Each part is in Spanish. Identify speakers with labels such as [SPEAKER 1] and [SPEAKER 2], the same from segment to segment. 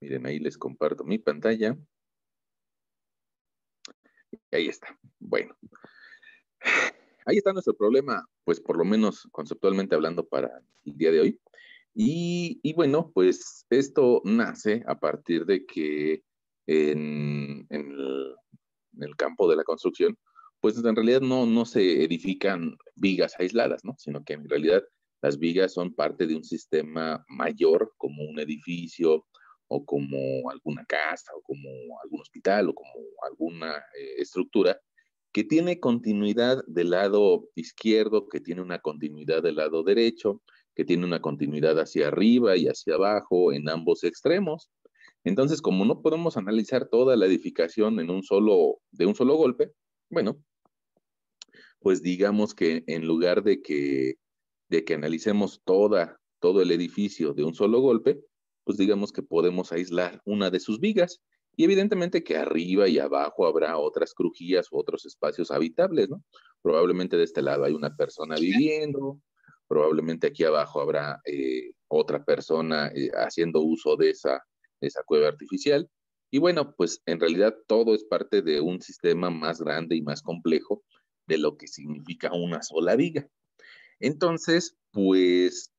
[SPEAKER 1] Miren, ahí les comparto mi pantalla. Ahí está. Bueno. Ahí está nuestro problema, pues por lo menos conceptualmente hablando para el día de hoy. Y, bueno, pues esto nace a partir de que en, el, campo de la construcción, pues en realidad no, no se edifican vigas aisladas, ¿no? Sino que en realidad las vigas son parte de un sistema mayor como un edificio, o como alguna casa, o como algún hospital, o como alguna eh, estructura que tiene continuidad del lado izquierdo, que tiene una continuidad del lado derecho, que tiene una continuidad hacia arriba y hacia abajo en ambos extremos. Entonces, como no podemos analizar toda la edificación en un solo, de un solo golpe, bueno, pues digamos que en lugar de que, de que analicemos toda, todo el edificio de un solo golpe, pues digamos que podemos aislar una de sus vigas y evidentemente que arriba y abajo habrá otras crujías u otros espacios habitables, ¿no? Probablemente de este lado hay una persona viviendo, probablemente aquí abajo habrá eh, otra persona eh, haciendo uso de esa, de esa cueva artificial. Y bueno, pues en realidad todo es parte de un sistema más grande y más complejo de lo que significa una sola viga. Entonces, pues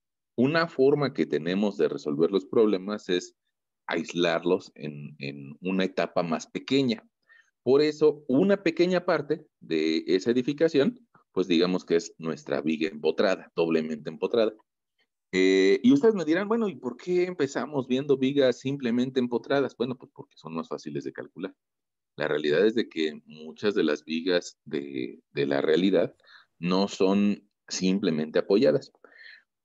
[SPEAKER 1] una forma que tenemos de resolver los problemas es aislarlos en, una etapa más pequeña. Por eso, una pequeña parte de esa edificación, pues digamos que es nuestra viga empotrada, doblemente empotrada. Eh, y ustedes me dirán, bueno, ¿y por qué empezamos viendo vigas simplemente empotradas? Bueno, pues porque son más fáciles de calcular. La realidad es de que muchas de las vigas de la realidad no son simplemente apoyadas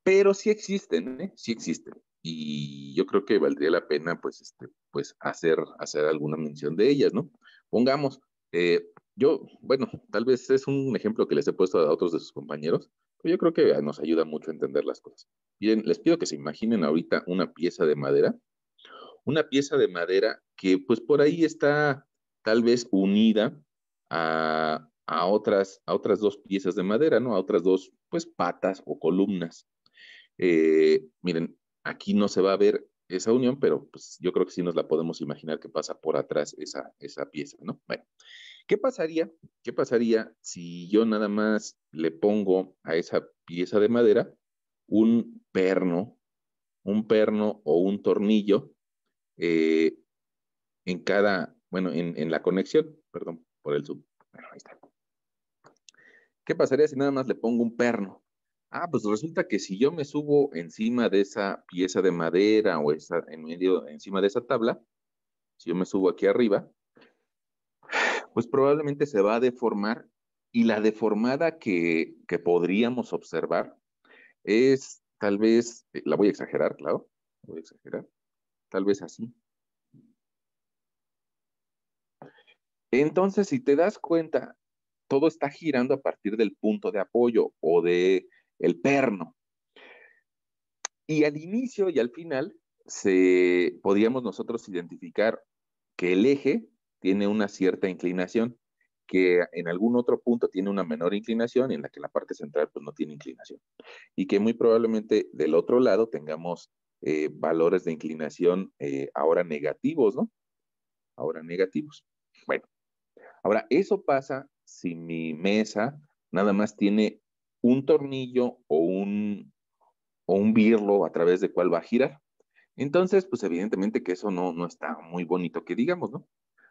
[SPEAKER 1] pero sí existen, ¿eh? sí existen. Y yo creo que valdría la pena, pues, este, pues hacer, hacer alguna mención de ellas, ¿no? Pongamos, eh, yo, bueno, tal vez es un ejemplo que les he puesto a otros de sus compañeros, pero yo creo que ah, nos ayuda mucho a entender las cosas. Bien, les pido que se imaginen ahorita una pieza de madera, una pieza de madera que pues por ahí está tal vez unida a, otras, a otras dos piezas de madera, ¿no? A otras dos, pues, patas o columnas. Eh, miren, aquí no se va a ver esa unión, pero pues yo creo que sí nos la podemos imaginar que pasa por atrás esa, esa pieza, ¿no? Bueno, ¿qué pasaría? ¿Qué pasaría si yo nada más le pongo a esa pieza de madera un perno, un perno o un tornillo eh, en cada, bueno, en, en, la conexión, perdón, por el sub. Bueno, ahí está. ¿Qué pasaría si nada más le pongo un perno? Ah, pues resulta que si yo me subo encima de esa pieza de madera o esa, en medio, encima de esa tabla, si yo me subo aquí arriba, pues probablemente se va a deformar y la deformada que, que podríamos observar es tal vez, eh, la voy a exagerar, claro, voy a exagerar, tal vez así. Entonces, si te das cuenta, todo está girando a partir del punto de apoyo o de el perno. Y al inicio y al final se, podríamos nosotros identificar que el eje tiene una cierta inclinación, que en algún otro punto tiene una menor inclinación en la que la parte central pues, no tiene inclinación. Y que muy probablemente del otro lado tengamos eh, valores de inclinación eh, ahora negativos, ¿no? Ahora negativos. Bueno, ahora eso pasa si mi mesa nada más tiene un tornillo o un, o un birlo a través de cual va a girar. Entonces, pues evidentemente que eso no, no está muy bonito que digamos, ¿no?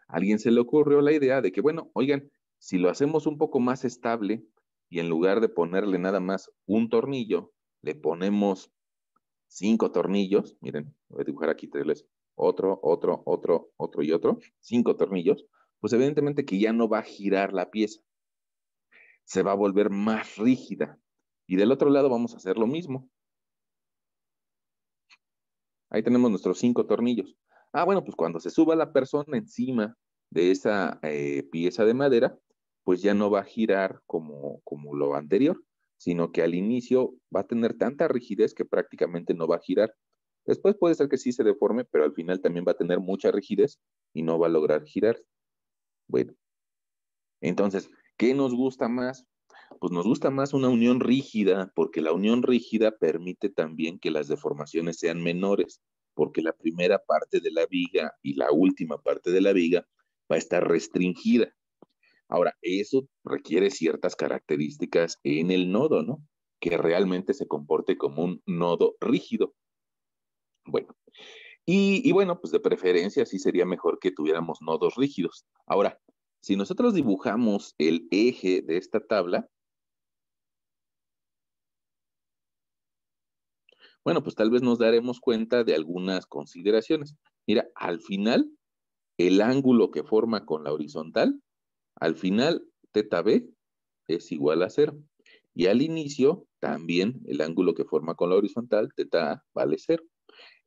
[SPEAKER 1] A alguien se le ocurrió la idea de que, bueno, oigan, si lo hacemos un poco más estable y en lugar de ponerle nada más un tornillo, le ponemos cinco tornillos, miren, voy a dibujar aquí tres, otro, otro, otro, otro y otro, cinco tornillos, pues evidentemente que ya no va a girar la pieza, se va a volver más rígida. Y del otro lado vamos a hacer lo mismo. Ahí tenemos nuestros cinco tornillos. Ah, bueno, pues cuando se suba la persona encima de esa eh, pieza de madera, pues ya no va a girar como, como lo anterior, sino que al inicio va a tener tanta rigidez que prácticamente no va a girar. Después puede ser que sí se deforme, pero al final también va a tener mucha rigidez y no va a lograr girar. Bueno, entonces ¿Qué nos gusta más? Pues nos gusta más una unión rígida, porque la unión rígida permite también que las deformaciones sean menores, porque la primera parte de la viga y la última parte de la viga va a estar restringida. Ahora, eso requiere ciertas características en el nodo, ¿no? Que realmente se comporte como un nodo rígido. Bueno, y, bueno, pues de preferencia sí sería mejor que tuviéramos nodos rígidos. Ahora, si nosotros dibujamos el eje de esta tabla, bueno, pues tal vez nos daremos cuenta de algunas consideraciones. Mira, al final, el ángulo que forma con la horizontal, al final, teta b es igual a cero. Y al inicio, también el ángulo que forma con la horizontal, teta a vale cero.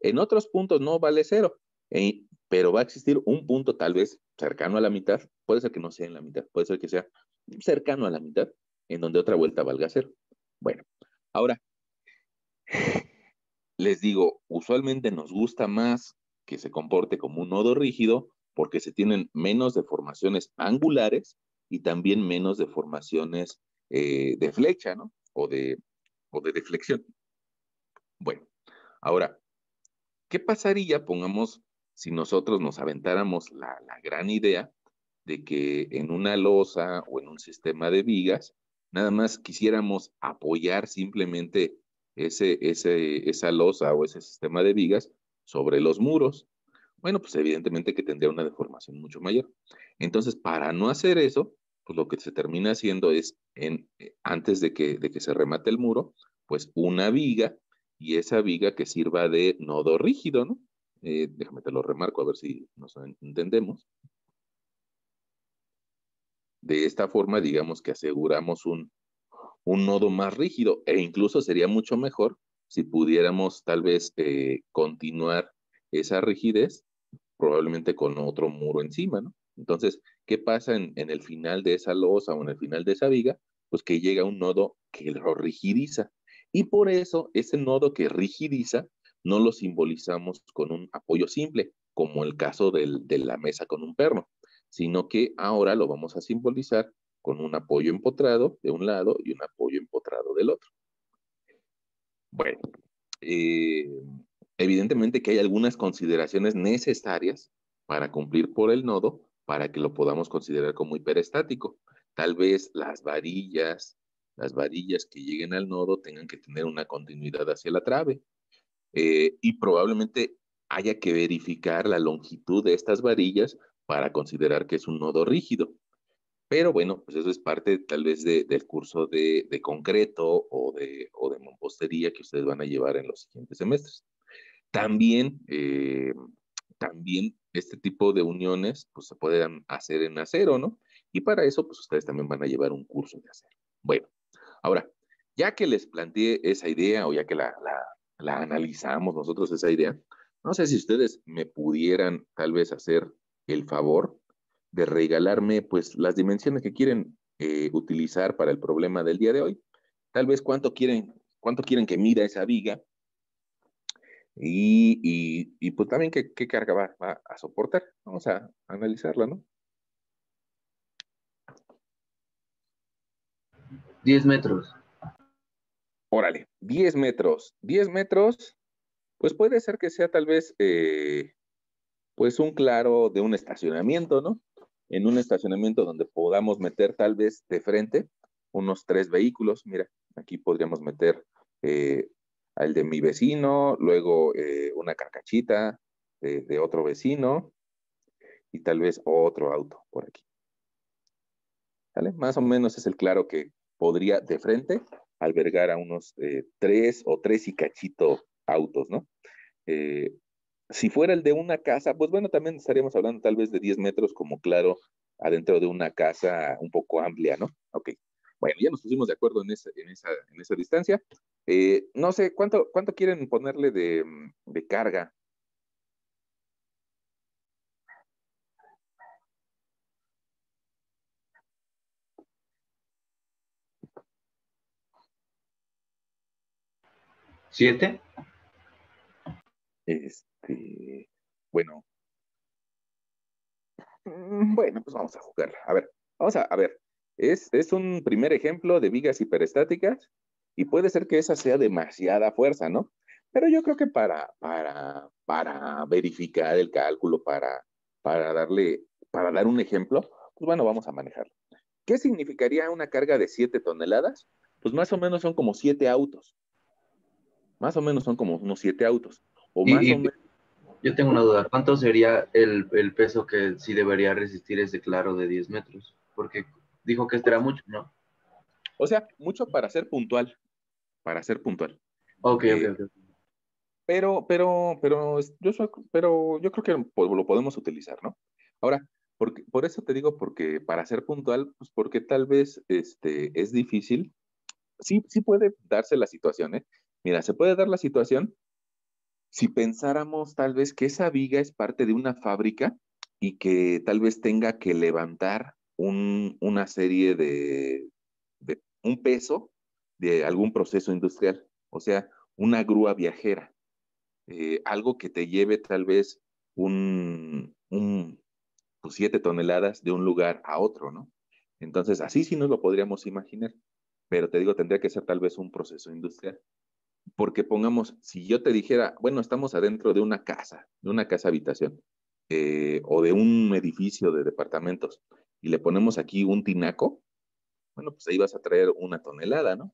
[SPEAKER 1] En otros puntos no vale cero, eh, pero va a existir un punto tal vez cercano a la mitad, puede ser que no sea en la mitad, puede ser que sea cercano a la mitad, en donde otra vuelta valga cero. Bueno, ahora, les digo, usualmente nos gusta más que se comporte como un nodo rígido porque se tienen menos deformaciones angulares y también menos deformaciones eh, de flecha, ¿no? O de, o de deflexión. Bueno, ahora, ¿qué pasaría, pongamos, si nosotros nos aventáramos la, la gran idea de que en una losa o en un sistema de vigas, nada más quisiéramos apoyar simplemente ese, ese, esa losa o ese sistema de vigas sobre los muros, bueno, pues evidentemente que tendría una deformación mucho mayor. Entonces, para no hacer eso, pues lo que se termina haciendo es, en, eh, antes de que, de que se remate el muro, pues una viga y esa viga que sirva de nodo rígido, ¿no? Eh, déjame te lo remarco a ver si nos entendemos. De esta forma, digamos que aseguramos un, un nodo más rígido e incluso sería mucho mejor si pudiéramos tal vez eh, continuar esa rigidez probablemente con otro muro encima, ¿no? Entonces, ¿qué pasa en, en, el final de esa losa o en el final de esa viga? Pues que llega un nodo que lo rigidiza. Y por eso ese nodo que rigidiza no lo simbolizamos con un apoyo simple, como el caso de la mesa con un perno, sino que ahora lo vamos a simbolizar con un apoyo empotrado de un lado y un apoyo empotrado del otro. Bueno, eh, evidentemente que hay algunas consideraciones necesarias para cumplir por el nodo para que lo podamos considerar como hiperestático. Tal vez las varillas, las varillas que lleguen al nodo tengan que tener una continuidad hacia la trave, eh, y probablemente haya que verificar la longitud de estas varillas para considerar que es un nodo rígido. Pero bueno, pues eso es parte tal vez del curso de, concreto o de, o mampostería que ustedes van a llevar en los siguientes semestres. También, eh, también este tipo de uniones pues, se pueden hacer en acero, ¿no? Y para eso, pues ustedes también van a llevar un curso de acero. Bueno, ahora, ya que les planteé esa idea o ya que la, la analizamos nosotros esa idea. No sé si ustedes me pudieran tal vez hacer el favor de regalarme pues las dimensiones que quieren eh, utilizar para el problema del día de hoy. Tal vez cuánto quieren, cuánto quieren que mida esa viga y, pues también qué, carga va, a soportar. Vamos a analizarla, ¿no? 10 metros. Órale, 10 metros. 10 metros, pues puede ser que sea tal vez, eh, pues un claro de un estacionamiento, ¿no? En un estacionamiento donde podamos meter tal vez de frente unos tres vehículos. Mira, aquí podríamos meter eh, al de mi vecino, luego eh, una carcachita de, otro vecino y tal vez otro auto por aquí. ¿Sale? Más o menos es el claro que podría de frente albergar a unos eh, tres o tres y cachito autos, ¿no? Eh, si fuera el de una casa, pues bueno, también estaríamos hablando tal vez de diez metros, como claro, adentro de una casa un poco amplia, ¿no? Ok. Bueno, ya nos pusimos de acuerdo en esa, en esa, en esa distancia. Eh, no sé, ¿cuánto, ¿cuánto quieren ponerle de, de carga ¿Siete? Este, bueno. Mm, bueno, pues vamos a jugar. A ver, vamos a, ver. Es, es un primer ejemplo de vigas hiperestáticas y puede ser que esa sea demasiada fuerza, ¿no? Pero yo creo que para, para, para verificar el cálculo, para, para darle, para dar un ejemplo, pues bueno, vamos a manejarlo. ¿Qué significaría una carga de 7 toneladas? Pues más o menos son como siete autos. Más o menos son como unos siete autos. O más Yo tengo una duda. ¿Cuánto sería el, el, peso que sí debería resistir ese claro de 10 metros? Porque dijo que este era mucho, ¿no? O sea, mucho para ser puntual. Para ser puntual. Ok, ok, eh, Pero, pero, pero yo, pero yo creo que lo podemos utilizar, ¿no? Ahora, por eso te digo, porque para ser puntual, pues porque tal vez este, es difícil. Sí, sí puede darse la situación, ¿eh? Mira, se puede dar la situación si pensáramos tal vez que esa viga es parte de una fábrica y que tal vez tenga que levantar una serie de, un peso de algún proceso industrial, o sea, una grúa viajera, eh, algo que te lleve tal vez un, un pues, siete toneladas de un lugar a otro, ¿no? Entonces, así sí nos lo podríamos imaginar, pero te digo, tendría que ser tal vez un proceso industrial. Porque pongamos, si yo te dijera, bueno, estamos adentro de una casa, de una casa habitación, eh, o de un edificio de departamentos, y le ponemos aquí un tinaco, bueno, pues ahí vas a traer una tonelada, ¿no?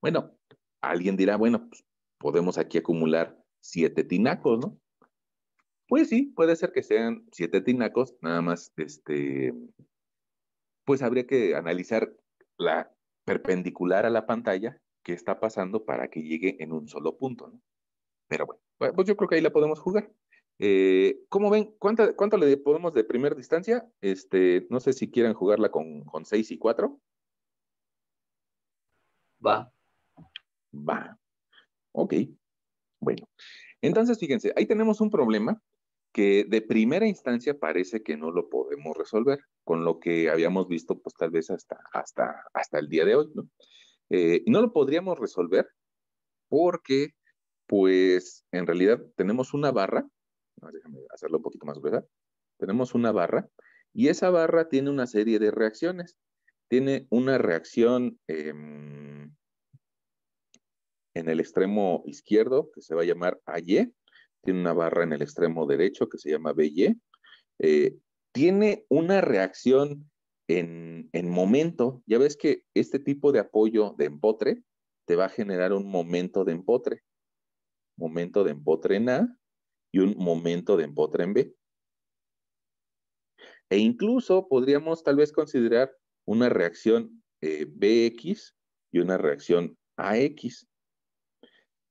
[SPEAKER 1] Bueno, alguien dirá, bueno, pues, podemos aquí acumular siete tinacos, ¿no? Pues sí, puede ser que sean siete tinacos, nada más, este, pues habría que analizar la perpendicular a la pantalla que está pasando para que llegue en un solo punto. ¿no? Pero bueno, pues, pues yo creo que ahí la podemos jugar. Eh, ¿Cómo ven? ¿Cuánto, ¿Cuánto le podemos de primera distancia? Este, no sé si quieran jugarla con, con 6 y 4. Va. Va. Ok. Bueno, entonces fíjense, ahí tenemos un problema que de primera instancia parece que no lo podemos resolver, con lo que habíamos visto pues tal vez hasta, hasta, hasta el día de hoy, ¿no? Eh, no lo podríamos resolver porque, pues, en realidad tenemos una barra, déjame hacerlo un poquito más gruesa, tenemos una barra y esa barra tiene una serie de reacciones. Tiene una reacción em, en el extremo izquierdo que se va a llamar AY, tiene una barra en el extremo derecho que se llama BY, eh, tiene una reacción en, momento, ya ves que este tipo de apoyo de empotre te va a generar un momento de empotre. Momento de empotre en A y un momento de empotre en B. E incluso podríamos tal vez considerar una reacción eh, BX y una reacción AX.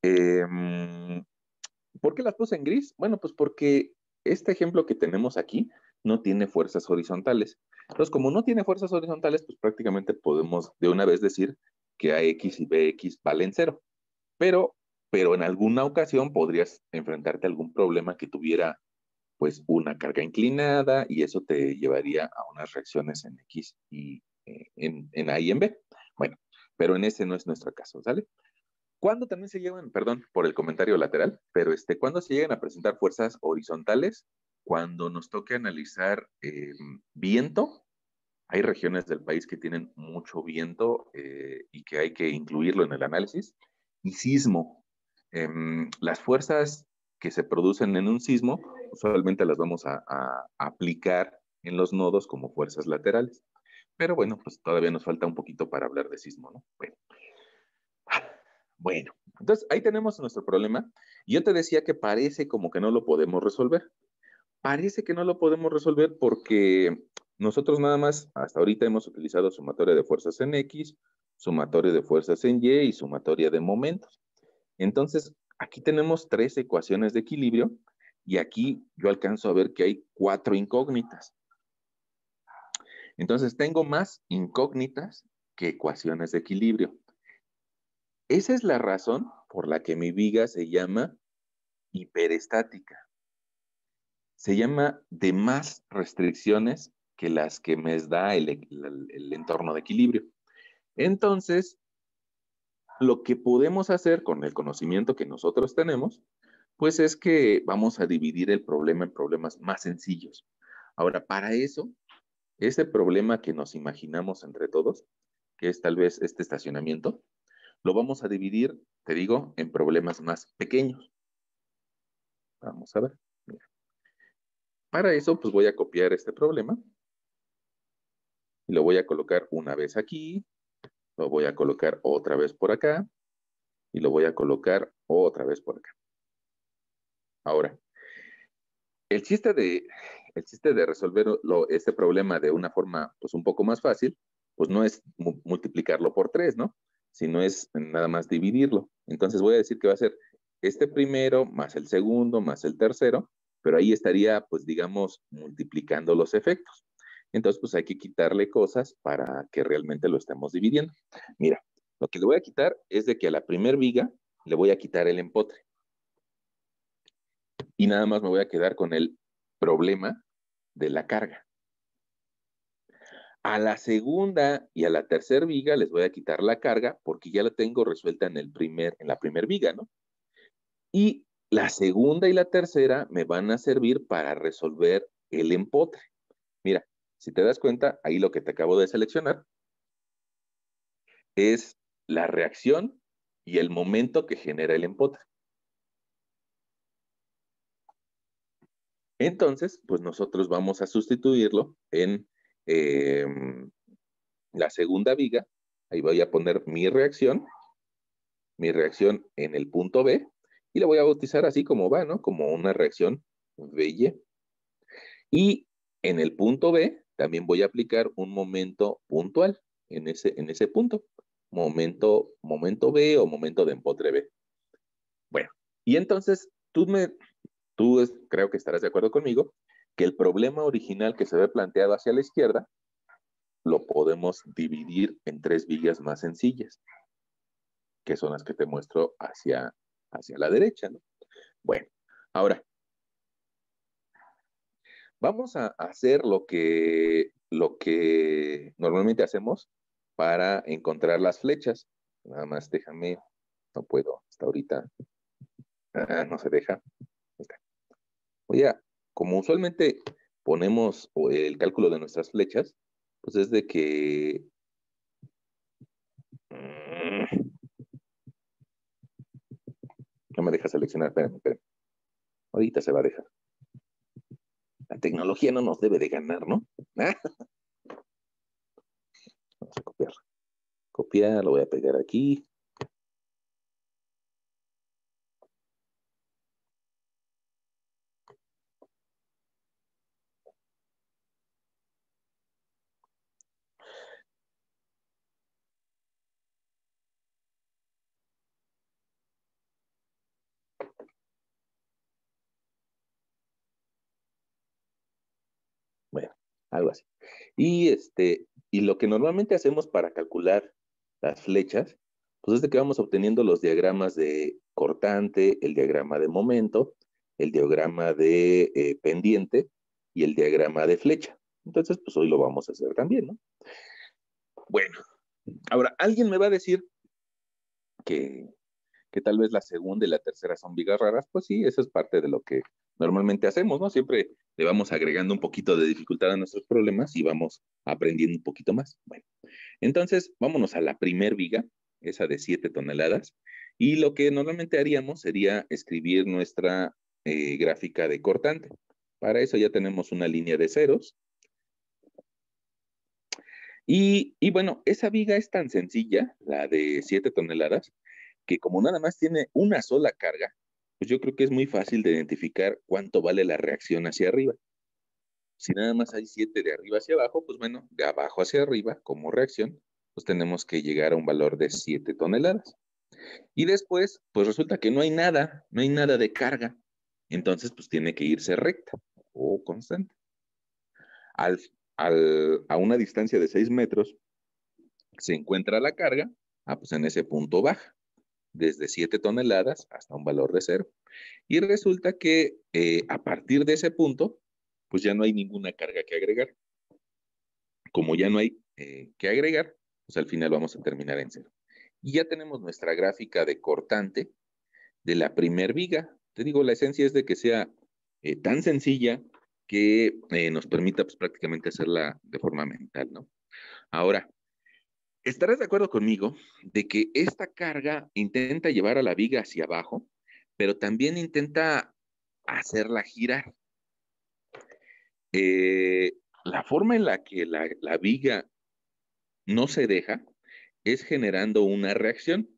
[SPEAKER 1] Em, ¿Por qué las puse en gris? Bueno, pues porque este ejemplo que tenemos aquí no tiene fuerzas horizontales. Entonces, como no tiene fuerzas horizontales, pues prácticamente podemos de una vez decir que AX y BX valen cero. Pero, pero en alguna ocasión podrías enfrentarte a algún problema que tuviera pues una carga inclinada y eso te llevaría a unas reacciones en X y eh, en, A y en B. Bueno, pero en ese no es nuestro caso, ¿sale? ¿Cuándo también se llevan, perdón por el comentario lateral, pero este, cuándo se llegan a presentar fuerzas horizontales? Cuando nos toque analizar em, viento hay regiones del país que tienen mucho viento eh, y que hay que incluirlo en el análisis. Y sismo. Em, las fuerzas que se producen en un sismo usualmente las vamos a, aplicar en los nodos como fuerzas laterales. Pero bueno, pues todavía nos falta un poquito para hablar de sismo, ¿no? Bueno. Bueno, entonces ahí tenemos nuestro problema. Yo te decía que parece como que no lo podemos resolver. Parece que no lo podemos resolver porque nosotros nada más, hasta ahorita hemos utilizado sumatoria de fuerzas en X, sumatoria de fuerzas en Y y sumatoria de momentos. Entonces, aquí tenemos tres ecuaciones de equilibrio y aquí yo alcanzo a ver que hay cuatro incógnitas. Entonces, tengo más incógnitas que ecuaciones de equilibrio. Esa es la razón por la que mi viga se llama hiperestática. Se llama de más restricciones que las que me da el, entorno de equilibrio. Entonces, lo que podemos hacer con el conocimiento que nosotros tenemos, pues es que vamos a dividir el problema en problemas más sencillos. Ahora, para eso, ese problema que nos imaginamos entre todos, que es tal vez este estacionamiento, lo vamos a dividir, te digo, en problemas más pequeños. Vamos a ver. Para eso, pues voy a copiar este problema lo voy a colocar una vez aquí, lo voy a colocar otra vez por acá y lo voy a colocar otra vez por acá. Ahora, el chiste de, el chiste de resolver este problema de una forma pues un poco más fácil, pues no es multiplicarlo por tres, ¿no? Sino es nada más dividirlo. Entonces voy a decir que va a ser este primero más el segundo más el tercero, pero ahí estaría pues digamos multiplicando los efectos. Entonces, pues hay que quitarle cosas para que realmente lo estemos dividiendo. Mira, lo que le voy a quitar es de que a la primer viga le voy a quitar el empotre. Y nada más me voy a quedar con el problema de la carga. A la segunda y a la tercera viga les voy a quitar la carga porque ya la tengo resuelta en, el primer, en la primera viga, ¿no? Y la segunda y la tercera me van a servir para resolver el empotre. Mira, si te das cuenta, ahí lo que te acabo de seleccionar es la reacción y el momento que genera el empote. Entonces, pues nosotros vamos a sustituirlo en em, la segunda viga. Ahí voy a poner mi reacción, mi reacción en el punto B, y la voy a bautizar así como va, ¿no? Como una reacción BY. E. Y en el punto B también voy a aplicar un momento puntual en ese, en ese punto. Momento, momento B o momento de empotre B. Bueno, y entonces tú me, tú creo que estarás de acuerdo conmigo, que el problema original que se ve planteado hacia la izquierda lo podemos dividir en tres vías más sencillas, que son las que te muestro hacia, hacia la derecha. Bueno, ahora, vamos a hacer lo que, lo que normalmente hacemos para encontrar las flechas. Nada más déjame, no puedo hasta ahorita. Ah, no se deja. Voy a, como usualmente ponemos el cálculo de nuestras flechas, pues es de que... Mm, no me deja seleccionar, espérame, Ahorita se va a dejar. La tecnología no nos debe de ganar, ¿no? Ah. Vamos a copiar. Copiar, lo voy a pegar aquí. algo así. Y, este, y lo que normalmente hacemos para calcular las flechas, pues es de que vamos obteniendo los diagramas de cortante, el diagrama de momento, el diagrama de eh, pendiente y el diagrama de flecha. Entonces, pues hoy lo vamos a hacer también, ¿no? Bueno, ahora alguien me va a decir que, que tal vez la segunda y la tercera son vigas raras. Pues sí, eso es parte de lo que normalmente hacemos, ¿no? Siempre le vamos agregando un poquito de dificultad a nuestros problemas y vamos aprendiendo un poquito más. Bueno, entonces vámonos a la primer viga, esa de 7 toneladas, y lo que normalmente haríamos sería escribir nuestra eh, gráfica de cortante. Para eso ya tenemos una línea de ceros. Y, y bueno, esa viga es tan sencilla, la de 7 toneladas, que como nada más tiene una sola carga, pues yo creo que es muy fácil de identificar cuánto vale la reacción hacia arriba. Si nada más hay 7 de arriba hacia abajo, pues bueno, de abajo hacia arriba como reacción, pues tenemos que llegar a un valor de 7 toneladas. Y después, pues resulta que no hay nada, no hay nada de carga. Entonces, pues tiene que irse recta o constante. a una distancia de 6 metros se encuentra la carga, ah, pues en ese punto baja desde 7 toneladas hasta un valor de cero. Y resulta que eh, a partir de ese punto, pues ya no hay ninguna carga que agregar. Como ya no hay eh, que agregar, pues al final vamos a terminar en cero. Y ya tenemos nuestra gráfica de cortante de la primer viga. Te digo, la esencia es de que sea eh, tan sencilla que nos permita pues, prácticamente hacerla de forma mental, ¿no? Ahora, Estarás de acuerdo conmigo de que esta carga intenta llevar a la viga hacia abajo, pero también intenta hacerla girar. Eh, la forma en la que la, viga no se deja es generando una reacción.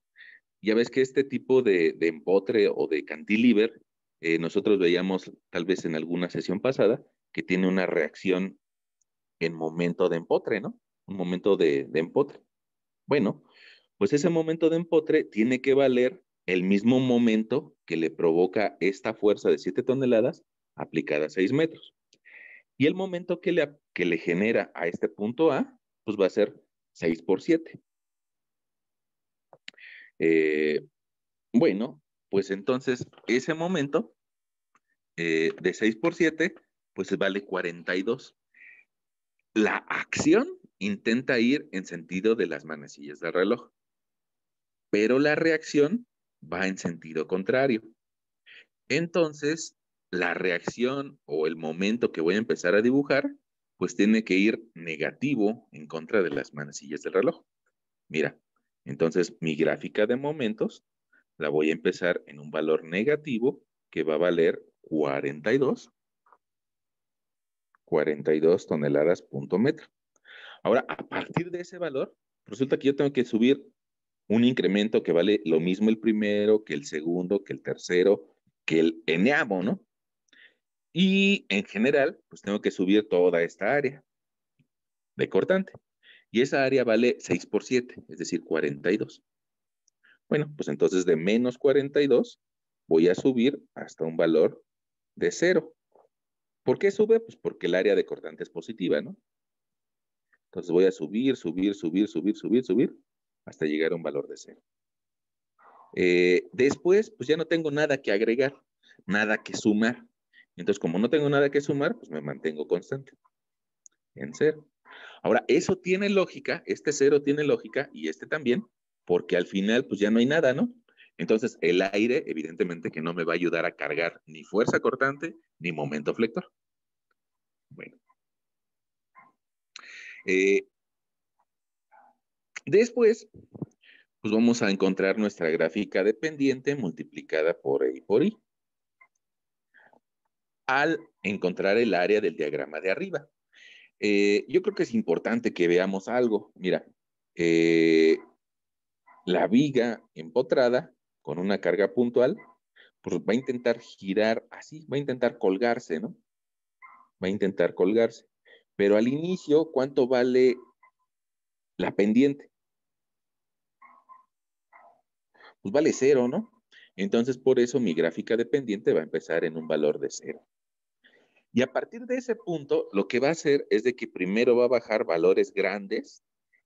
[SPEAKER 1] Ya ves que este tipo de, empotre o de cantilever, eh, nosotros veíamos tal vez en alguna sesión pasada, que tiene una reacción en momento de empotre, ¿no? Un momento de empotre. Bueno, pues ese momento de empotre tiene que valer el mismo momento que le provoca esta fuerza de 7 toneladas aplicada a 6 metros. Y el momento que le, genera a este punto A, pues va a ser 6 por 7. Eh, bueno, pues entonces ese momento eh, de 6 por 7, pues vale 42. La acción intenta ir en sentido de las manecillas del reloj, pero la reacción va en sentido contrario. Entonces, la reacción o el momento que voy a empezar a dibujar, pues tiene que ir negativo en contra de las manecillas del reloj. Mira, entonces mi gráfica de momentos la voy a empezar en un valor negativo que va a valer 42, 42 toneladas punto metro. Ahora, a partir de ese valor, resulta que yo tengo que subir un incremento que vale lo mismo el primero, que el segundo, que el tercero, que el eneamo, ¿no? Y en general, pues tengo que subir toda esta área de cortante. Y esa área vale 6 por 7, es decir, 42. Bueno, pues entonces de menos 42 voy a subir hasta un valor de 0. ¿Por qué sube? Pues porque el área de cortante es positiva, ¿no? Entonces voy a subir, subir, subir, subir, subir, subir, hasta llegar a un valor de cero. Eh, después, pues ya no tengo nada que agregar, nada que sumar. Entonces, como no tengo nada que sumar, pues me mantengo constante en cero. Ahora, eso tiene lógica, este cero tiene lógica y este también, porque al final, pues ya no hay nada, ¿no? Entonces, el aire, evidentemente, que no me va a ayudar a cargar ni fuerza cortante ni momento flector. Bueno, eh, después, pues vamos a encontrar nuestra gráfica dependiente multiplicada por E por I. Al encontrar el área del diagrama de arriba. Eh, yo creo que es importante que veamos algo. Mira, eh, la viga empotrada con una carga puntual, pues va a intentar girar así, va a intentar colgarse, ¿no? Va a intentar colgarse. Pero al inicio, ¿cuánto vale la pendiente? Pues vale cero, ¿no? Entonces, por eso mi gráfica de pendiente va a empezar en un valor de cero. Y a partir de ese punto, lo que va a hacer es de que primero va a bajar valores grandes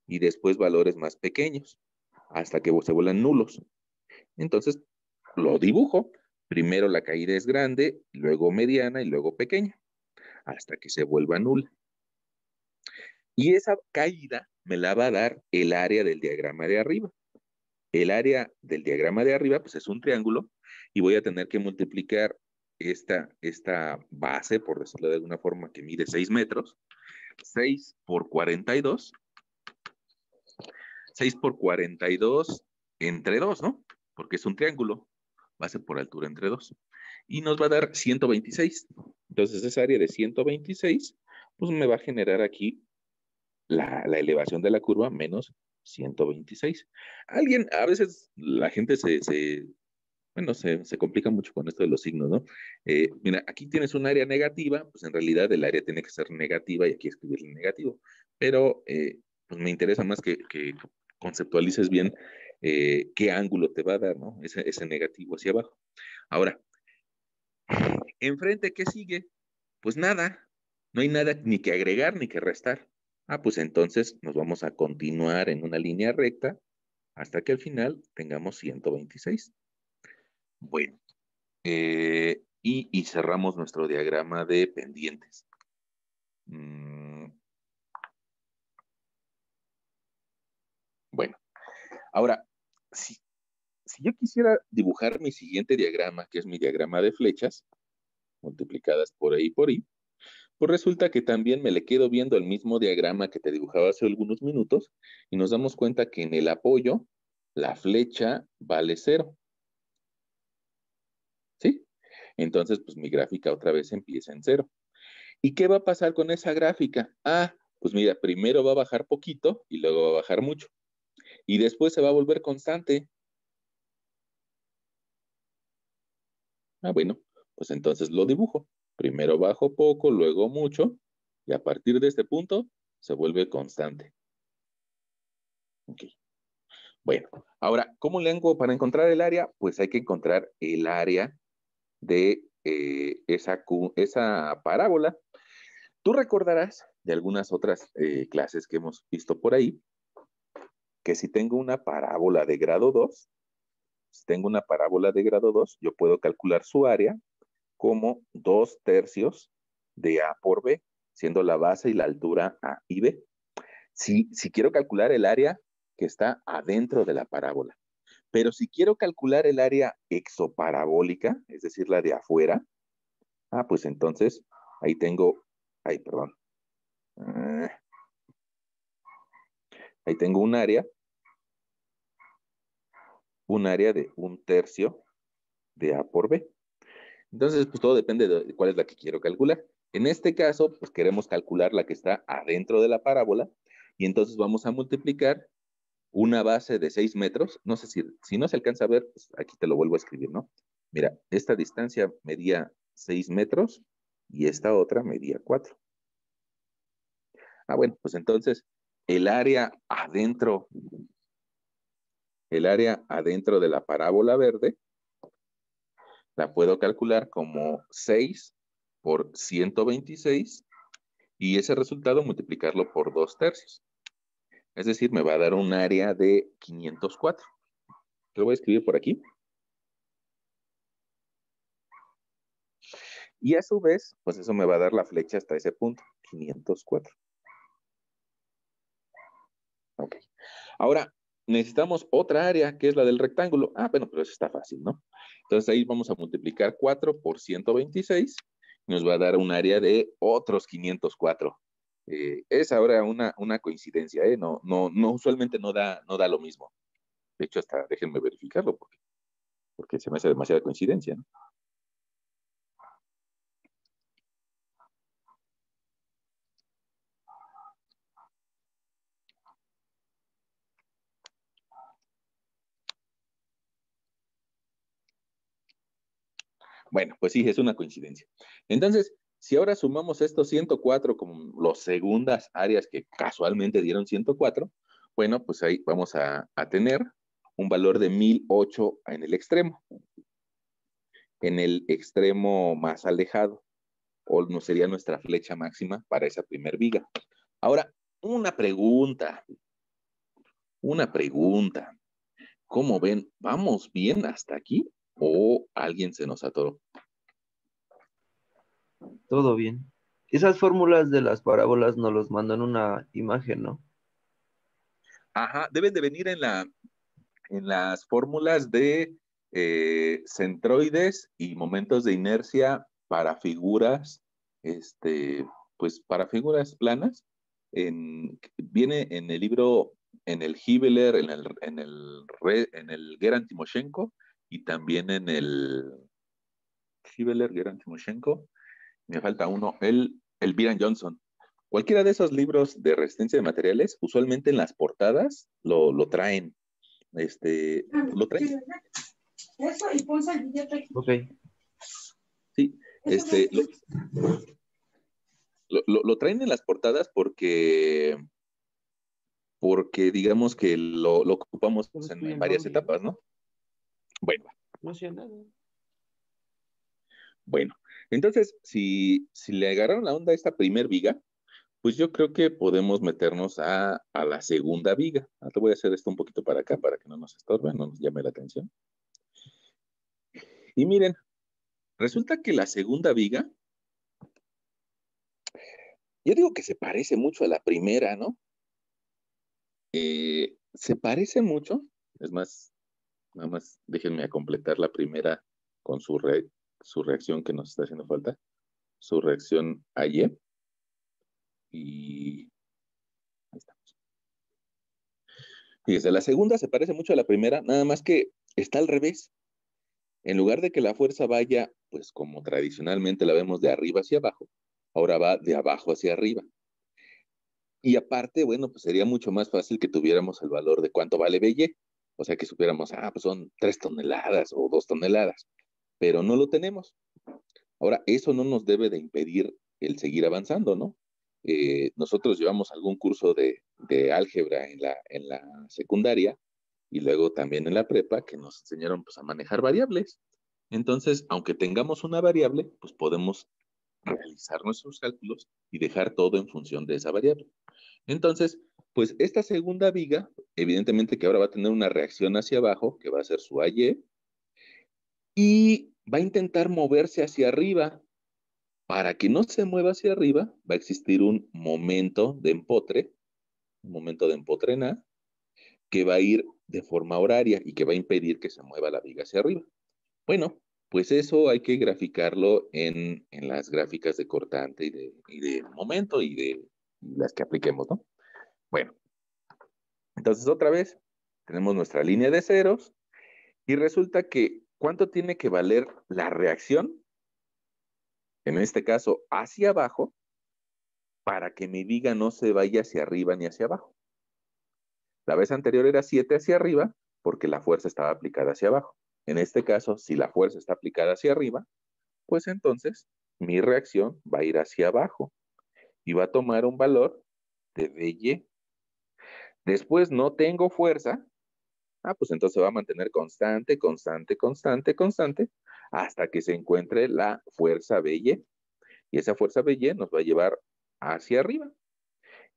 [SPEAKER 1] y después valores más pequeños, hasta que se vuelvan nulos. Entonces, lo dibujo. Primero la caída es grande, luego mediana y luego pequeña, hasta que se vuelva nula. Y esa caída me la va a dar el área del diagrama de arriba. El área del diagrama de arriba, pues es un triángulo y voy a tener que multiplicar esta, esta base, por decirlo de alguna forma, que mide 6 metros, 6 por 42, 6 por 42 entre 2, ¿no? Porque es un triángulo, base por altura entre 2. Y nos va a dar 126. Entonces, esa área de 126, pues me va a generar aquí la, elevación de la curva menos 126. Alguien, a veces la gente se, bueno, se, complica mucho con esto de los signos, ¿no? Eh, mira, aquí tienes un área negativa, pues en realidad el área tiene que ser negativa y aquí escribirle negativo, pero eh, pues me interesa más que, conceptualices bien eh, qué ángulo te va a dar, ¿no? Ese, ese negativo hacia abajo. Ahora, enfrente, ¿qué sigue? Pues nada, no hay nada ni que agregar ni que restar. Ah, pues entonces nos vamos a continuar en una línea recta hasta que al final tengamos 126. Bueno, eh, y, cerramos nuestro diagrama de pendientes. Mm. Bueno, ahora, si, yo quisiera dibujar mi siguiente diagrama, que es mi diagrama de flechas, multiplicadas por y por I, pues resulta que también me le quedo viendo el mismo diagrama que te dibujaba hace algunos minutos y nos damos cuenta que en el apoyo la flecha vale cero. ¿Sí? Entonces, pues mi gráfica otra vez empieza en cero. ¿Y qué va a pasar con esa gráfica? Ah, pues mira, primero va a bajar poquito y luego va a bajar mucho. Y después se va a volver constante. Ah, bueno, pues entonces lo dibujo. Primero bajo poco, luego mucho, y a partir de este punto se vuelve constante. Bueno, ahora, ¿cómo le hago para encontrar el área? Pues hay que encontrar el área de eh, esa, parábola. Tú recordarás de algunas otras eh, clases que hemos visto por ahí, que si tengo una parábola de grado 2, si tengo una parábola de grado 2, yo puedo calcular su área como dos tercios de A por B, siendo la base y la altura A y B. Si, si quiero calcular el área que está adentro de la parábola, pero si quiero calcular el área exoparabólica, es decir, la de afuera, ah, pues entonces ahí tengo, ahí, perdón, ah. ahí tengo un área, un área de un tercio de A por B. Entonces, pues todo depende de cuál es la que quiero calcular. En este caso, pues queremos calcular la que está adentro de la parábola y entonces vamos a multiplicar una base de 6 metros. No sé si, si no se alcanza a ver, pues aquí te lo vuelvo a escribir, ¿no? Mira, esta distancia medía 6 metros y esta otra medía 4. Ah, bueno, pues entonces el área adentro, el área adentro de la parábola verde la puedo calcular como 6 por 126 y ese resultado multiplicarlo por 2 tercios. Es decir, me va a dar un área de 504. Lo voy a escribir por aquí. Y a su vez, pues eso me va a dar la flecha hasta ese punto, 504. Ok. Ahora, necesitamos otra área que es la del rectángulo. Ah, bueno, pero eso está fácil, ¿no? Entonces ahí vamos a multiplicar 4 por 126 y nos va a dar un área de otros 504. Eh, es ahora una, una coincidencia, ¿eh? No, no, no, usualmente no da, no da lo mismo. De hecho, hasta déjenme verificarlo porque, porque se me hace demasiada coincidencia, ¿no? Bueno, pues sí, es una coincidencia. Entonces, si ahora sumamos estos 104 como las segundas áreas que casualmente dieron 104, bueno, pues ahí vamos a, tener un valor de 1008 en el extremo, en el extremo más alejado, o no sería nuestra flecha máxima para esa primer viga. Ahora, una pregunta, una pregunta. ¿Cómo ven? ¿Vamos bien hasta aquí? o alguien se nos atoró. Todo bien. Esas fórmulas de las parábolas nos los mandan una imagen, ¿no? Ajá, deben de venir en, la, en las fórmulas de eh, centroides y momentos de inercia para figuras, este, pues para figuras planas. viene en el libro, en el Hibeler, en el, en el, en el Timoshenko, y también en el Hibeler, Geran Timoshenko, me falta uno, el, el Johnson. Cualquiera de esos libros de resistencia de materiales, usualmente en las portadas lo, traen. Este, lo traen. Eso y el billete. Ok. Sí, este, lo, traen en las portadas porque, porque digamos que lo, ocupamos en varias etapas, ¿no? Bueno. Bueno, entonces, si, si le agarraron la onda a esta primer viga, pues yo creo que podemos meternos a, la segunda viga. Ah, voy a hacer esto un poquito para acá para que no nos estorbe, no nos llame la atención. Y miren, resulta que la segunda viga, yo digo que se parece mucho a la primera, ¿no? Eh, se parece mucho, es más, Nada más déjenme a completar la primera con su, su reacción que nos está haciendo falta. Su reacción a Y ahí estamos. Fíjense, la segunda se parece mucho a la primera, nada más que está al revés. En lugar de que la fuerza vaya, pues como tradicionalmente la vemos de arriba hacia abajo, ahora va de abajo hacia arriba. Y aparte, bueno, pues sería mucho más fácil que tuviéramos el valor de cuánto vale Belle, o sea, que supiéramos, ah, pues son tres toneladas o dos toneladas, pero no lo tenemos. Ahora, eso no nos debe de impedir el seguir avanzando, ¿no? Eh, nosotros llevamos algún curso de, álgebra en la, en la secundaria y luego también en la prepa que nos enseñaron pues, a manejar variables. Entonces, aunque tengamos una variable, pues podemos realizar nuestros cálculos y dejar todo en función de esa variable. Entonces, pues esta segunda viga, evidentemente que ahora va a tener una reacción hacia abajo, que va a ser su AY, y va a intentar moverse hacia arriba. Para que no se mueva hacia arriba, va a existir un momento de empotre, un momento de empotrena, que va a ir de forma horaria y que va a impedir que se mueva la viga hacia arriba. Bueno, pues eso hay que graficarlo en, las gráficas de cortante y de, momento y de las que apliquemos, ¿no? Bueno, entonces otra vez tenemos nuestra línea de ceros y resulta que ¿cuánto tiene que valer la reacción? En este caso, hacia abajo, para que mi viga no se vaya hacia arriba ni hacia abajo. La vez anterior era 7 hacia arriba, porque la fuerza estaba aplicada hacia abajo. En este caso, si la fuerza está aplicada hacia arriba, pues entonces mi reacción va a ir hacia abajo y va a tomar un valor de dy Después no tengo fuerza. Ah, pues entonces va a mantener constante, constante, constante, constante, hasta que se encuentre la fuerza BY. y. esa fuerza BY nos va a llevar hacia arriba.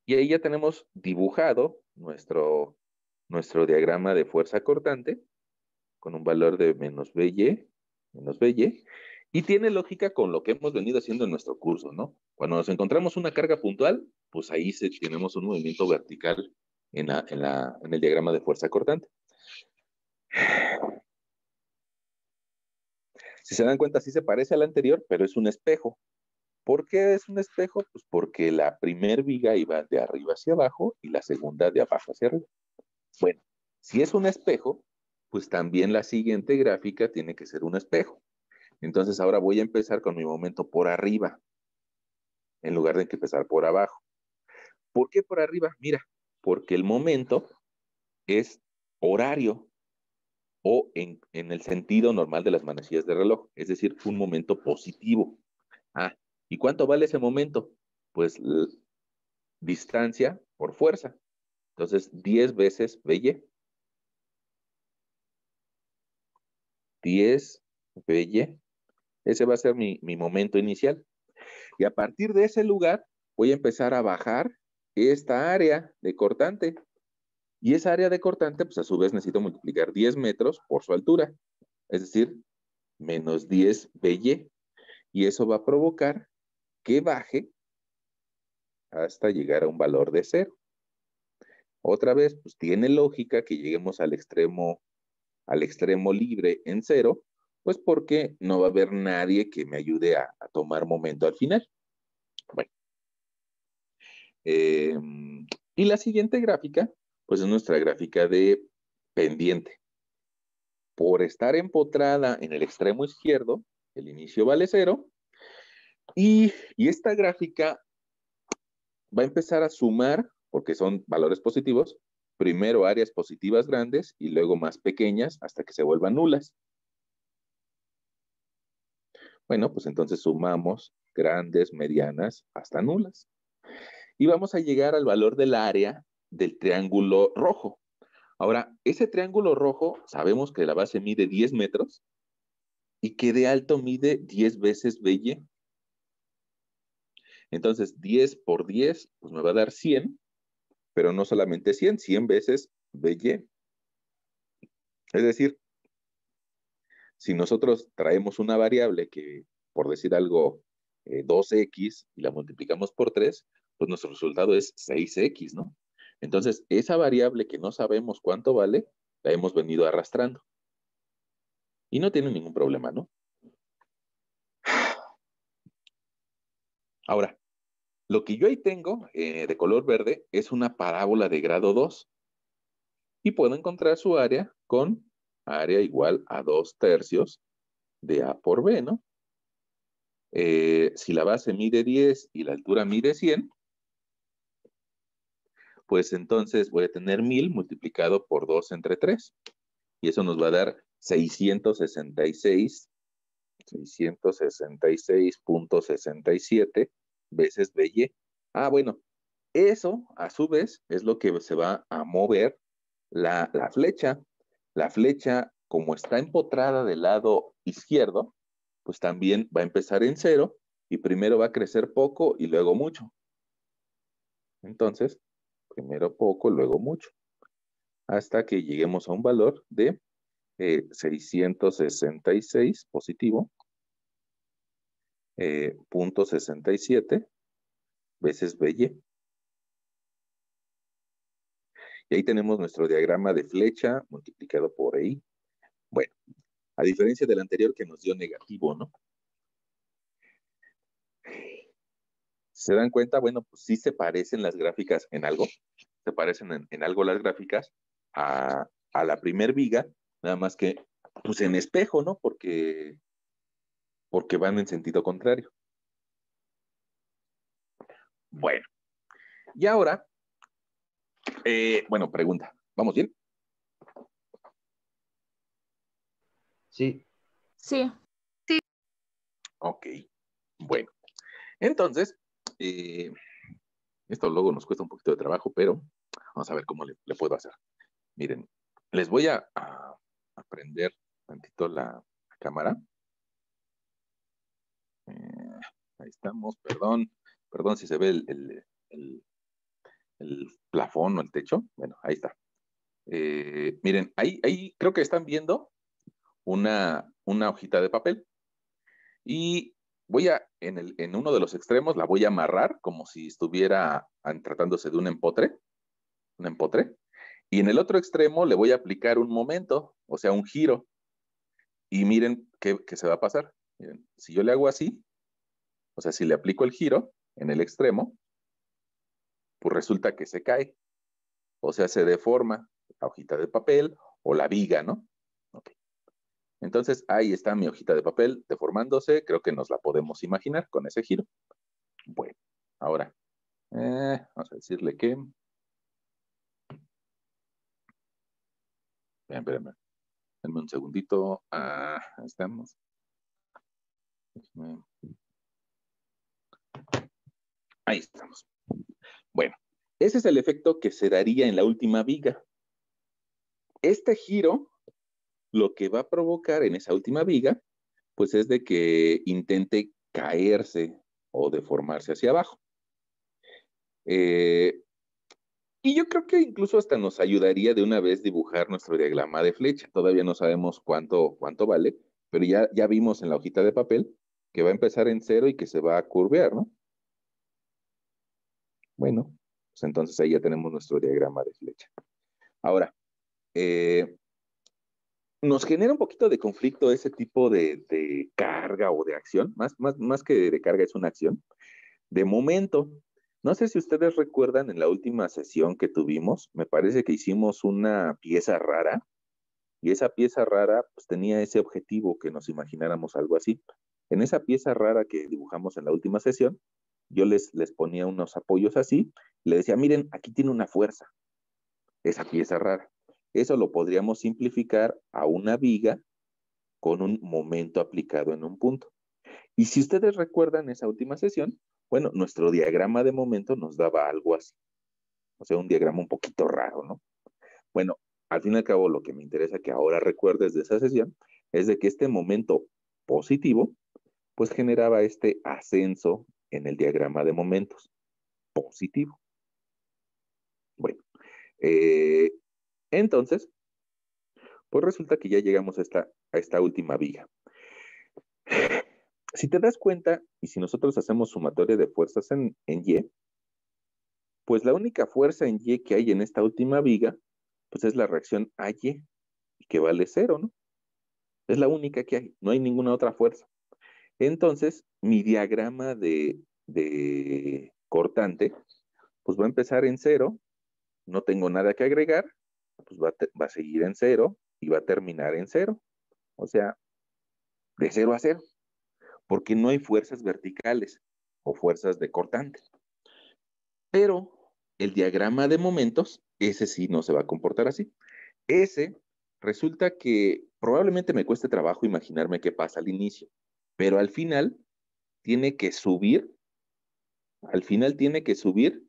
[SPEAKER 1] Y ahí ya tenemos dibujado nuestro, nuestro diagrama de fuerza cortante con un valor de menos BY, menos BY, y tiene lógica con lo que hemos venido haciendo en nuestro curso, ¿no? Cuando nos encontramos una carga puntual, pues ahí se, tenemos un movimiento vertical en, el diagrama de fuerza cortante. Si se dan cuenta, sí se parece al anterior, pero es un espejo. ¿Por qué es un espejo? Pues porque la primer viga iba de arriba hacia abajo y la segunda de abajo hacia arriba. Bueno, si es un espejo, pues también la siguiente gráfica tiene que ser un espejo. Entonces ahora voy a empezar con mi momento por arriba, en lugar de empezar por abajo. ¿Por qué por arriba? Mira, porque el momento es horario o en, el sentido normal de las manecillas de reloj, es decir, un momento positivo. Ah, ¿y cuánto vale ese momento? Pues distancia por fuerza. Entonces, 10 veces belle. 10 belle. Ese va a ser mi, mi momento inicial. Y a partir de ese lugar, voy a empezar a bajar esta área de cortante. Y esa área de cortante, pues a su vez necesito multiplicar 10 metros por su altura. Es decir, menos 10 BY. Y eso va a provocar que baje hasta llegar a un valor de cero. Otra vez, pues tiene lógica que lleguemos al extremo, al extremo libre en cero, pues porque no va a haber nadie que me ayude a, a tomar momento al final. Bueno, Em, y la siguiente gráfica, pues es nuestra gráfica de pendiente. Por estar empotrada en el extremo izquierdo, el inicio vale cero. y esta gráfica va a empezar a sumar, porque son valores positivos, primero áreas positivas grandes y luego más pequeñas hasta que se vuelvan nulas. Bueno, pues entonces sumamos grandes, medianas, hasta nulas y vamos a llegar al valor del área del triángulo rojo. Ahora, ese triángulo rojo, sabemos que la base mide 10 metros y que de alto mide 10 veces BY. Entonces, 10 por 10, pues me va a dar 100, pero no solamente 100, 100 veces BY. Es decir, si nosotros traemos una variable que, por decir algo, 2x eh, y la multiplicamos por 3, pues nuestro resultado es 6x, ¿no? Entonces, esa variable que no sabemos cuánto vale, la hemos venido arrastrando. Y no tiene ningún problema, ¿no? Ahora, lo que yo ahí tengo eh, de color verde es una parábola de grado 2. Y puedo encontrar su área con área igual a 2 tercios de A por B, ¿no? Eh, si la base mide 10 y la altura mide 100, pues entonces voy a tener 1000 multiplicado por 2 entre 3. Y eso nos va a dar 666, 666.67 veces Y. Ah, bueno, eso a su vez es lo que se va a mover la, la flecha. La flecha, como está empotrada del lado izquierdo, pues también va a empezar en cero y primero va a crecer poco y luego mucho. Entonces, primero poco, luego mucho, hasta que lleguemos a un valor de 666 eh, positivo, eh, punto 67 veces BY. Y ahí tenemos nuestro diagrama de flecha multiplicado por e I. Bueno, a diferencia del anterior que nos dio negativo, ¿no? se dan cuenta, bueno, pues sí se parecen las gráficas en algo, se parecen en, algo las gráficas a, la primer viga, nada más que pues en espejo, ¿no? Porque, porque van en sentido contrario. Bueno, y ahora, eh, bueno, pregunta, ¿vamos bien? Sí. Sí. Sí. Ok, bueno. Entonces, eh, esto luego nos cuesta un poquito de trabajo, pero vamos a ver cómo le, puedo hacer. Miren, les voy a, aprender un poquito la cámara. Eh, ahí estamos, perdón, perdón si se ve el, plafón o el techo. Bueno, ahí está. Eh, miren, ahí, ahí creo que están viendo una, una hojita de papel. Y voy a, en, el, en uno de los extremos, la voy a amarrar como si estuviera tratándose de un empotre, un empotre, y en el otro extremo le voy a aplicar un momento, o sea, un giro, y miren qué, qué se va a pasar. si yo le hago así, o sea, si le aplico el giro en el extremo, pues resulta que se cae, o sea, se deforma la hojita de papel o la viga, ¿no? Entonces, ahí está mi hojita de papel deformándose. Creo que nos la podemos imaginar con ese giro. Bueno, ahora, eh, vamos a decirle que... Espérenme, denme un segundito. Ah, estamos. Ahí estamos. Bueno, ese es el efecto que se daría en la última viga. Este giro lo que va a provocar en esa última viga, pues es de que intente caerse o deformarse hacia abajo. Eh, y yo creo que incluso hasta nos ayudaría de una vez dibujar nuestro diagrama de flecha. Todavía no sabemos cuánto, cuánto vale, pero ya, ya vimos en la hojita de papel que va a empezar en cero y que se va a curvear, ¿no? Bueno, pues entonces ahí ya tenemos nuestro diagrama de flecha. Ahora, eh, nos genera un poquito de conflicto ese tipo de, carga o de acción, más, que de carga es una acción. De momento, no sé si ustedes recuerdan en la última sesión que tuvimos, me parece que hicimos una pieza rara y esa pieza rara pues tenía ese objetivo que nos imagináramos algo así. En esa pieza rara que dibujamos en la última sesión, yo les, les ponía unos apoyos así, le decía, miren, aquí tiene una fuerza, esa pieza rara. Eso lo podríamos simplificar a una viga con un momento aplicado en un punto. Y si ustedes recuerdan esa última sesión, bueno, nuestro diagrama de momento nos daba algo así. O sea, un diagrama un poquito raro, ¿no? Bueno, al fin y al cabo, lo que me interesa que ahora recuerdes de esa sesión es de que este momento positivo, pues generaba este ascenso en el diagrama de momentos. Positivo. Bueno, eh, entonces, pues resulta que ya llegamos a esta, a esta última viga. Si te das cuenta, y si nosotros hacemos sumatoria de fuerzas en, Y, pues la única fuerza en Y que hay en esta última viga, pues es la reacción AY, que vale cero, ¿no? Es la única que hay, no hay ninguna otra fuerza. Entonces, mi diagrama de, de cortante, pues va a empezar en cero, no tengo nada que agregar, pues va, va a seguir en cero y va a terminar en cero. O sea, de cero a cero, porque no hay fuerzas verticales o fuerzas de cortante. Pero el diagrama de momentos, ese sí no se va a comportar así. Ese resulta que probablemente me cueste trabajo imaginarme qué pasa al inicio, pero al final tiene que subir, al final tiene que subir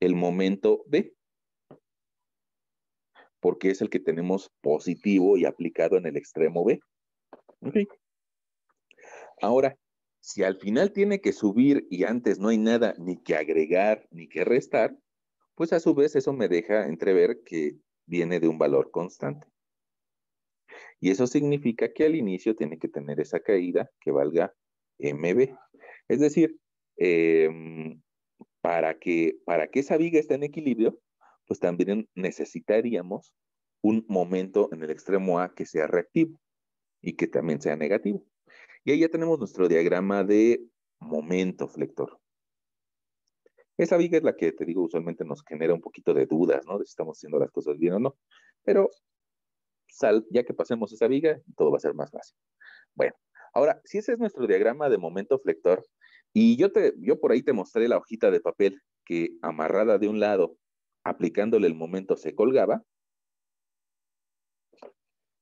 [SPEAKER 1] el momento B porque es el que tenemos positivo y aplicado en el extremo B. Ahora, si al final tiene que subir y antes no hay nada ni que agregar ni que restar, pues a su vez eso me deja entrever que viene de un valor constante. Y eso significa que al inicio tiene que tener esa caída que valga MB. Es decir, em, para, que, para que esa viga esté en equilibrio, pues también necesitaríamos un momento en el extremo A que sea reactivo y que también sea negativo. Y ahí ya tenemos nuestro diagrama de momento flector. Esa viga es la que, te digo, usualmente nos genera un poquito de dudas, ¿no? De si estamos haciendo las cosas bien o no. Pero ya que pasemos esa viga, todo va a ser más fácil. Bueno, ahora, si ese es nuestro diagrama de momento flector, y yo, te, yo por ahí te mostré la hojita de papel que amarrada de un lado aplicándole el momento se colgaba,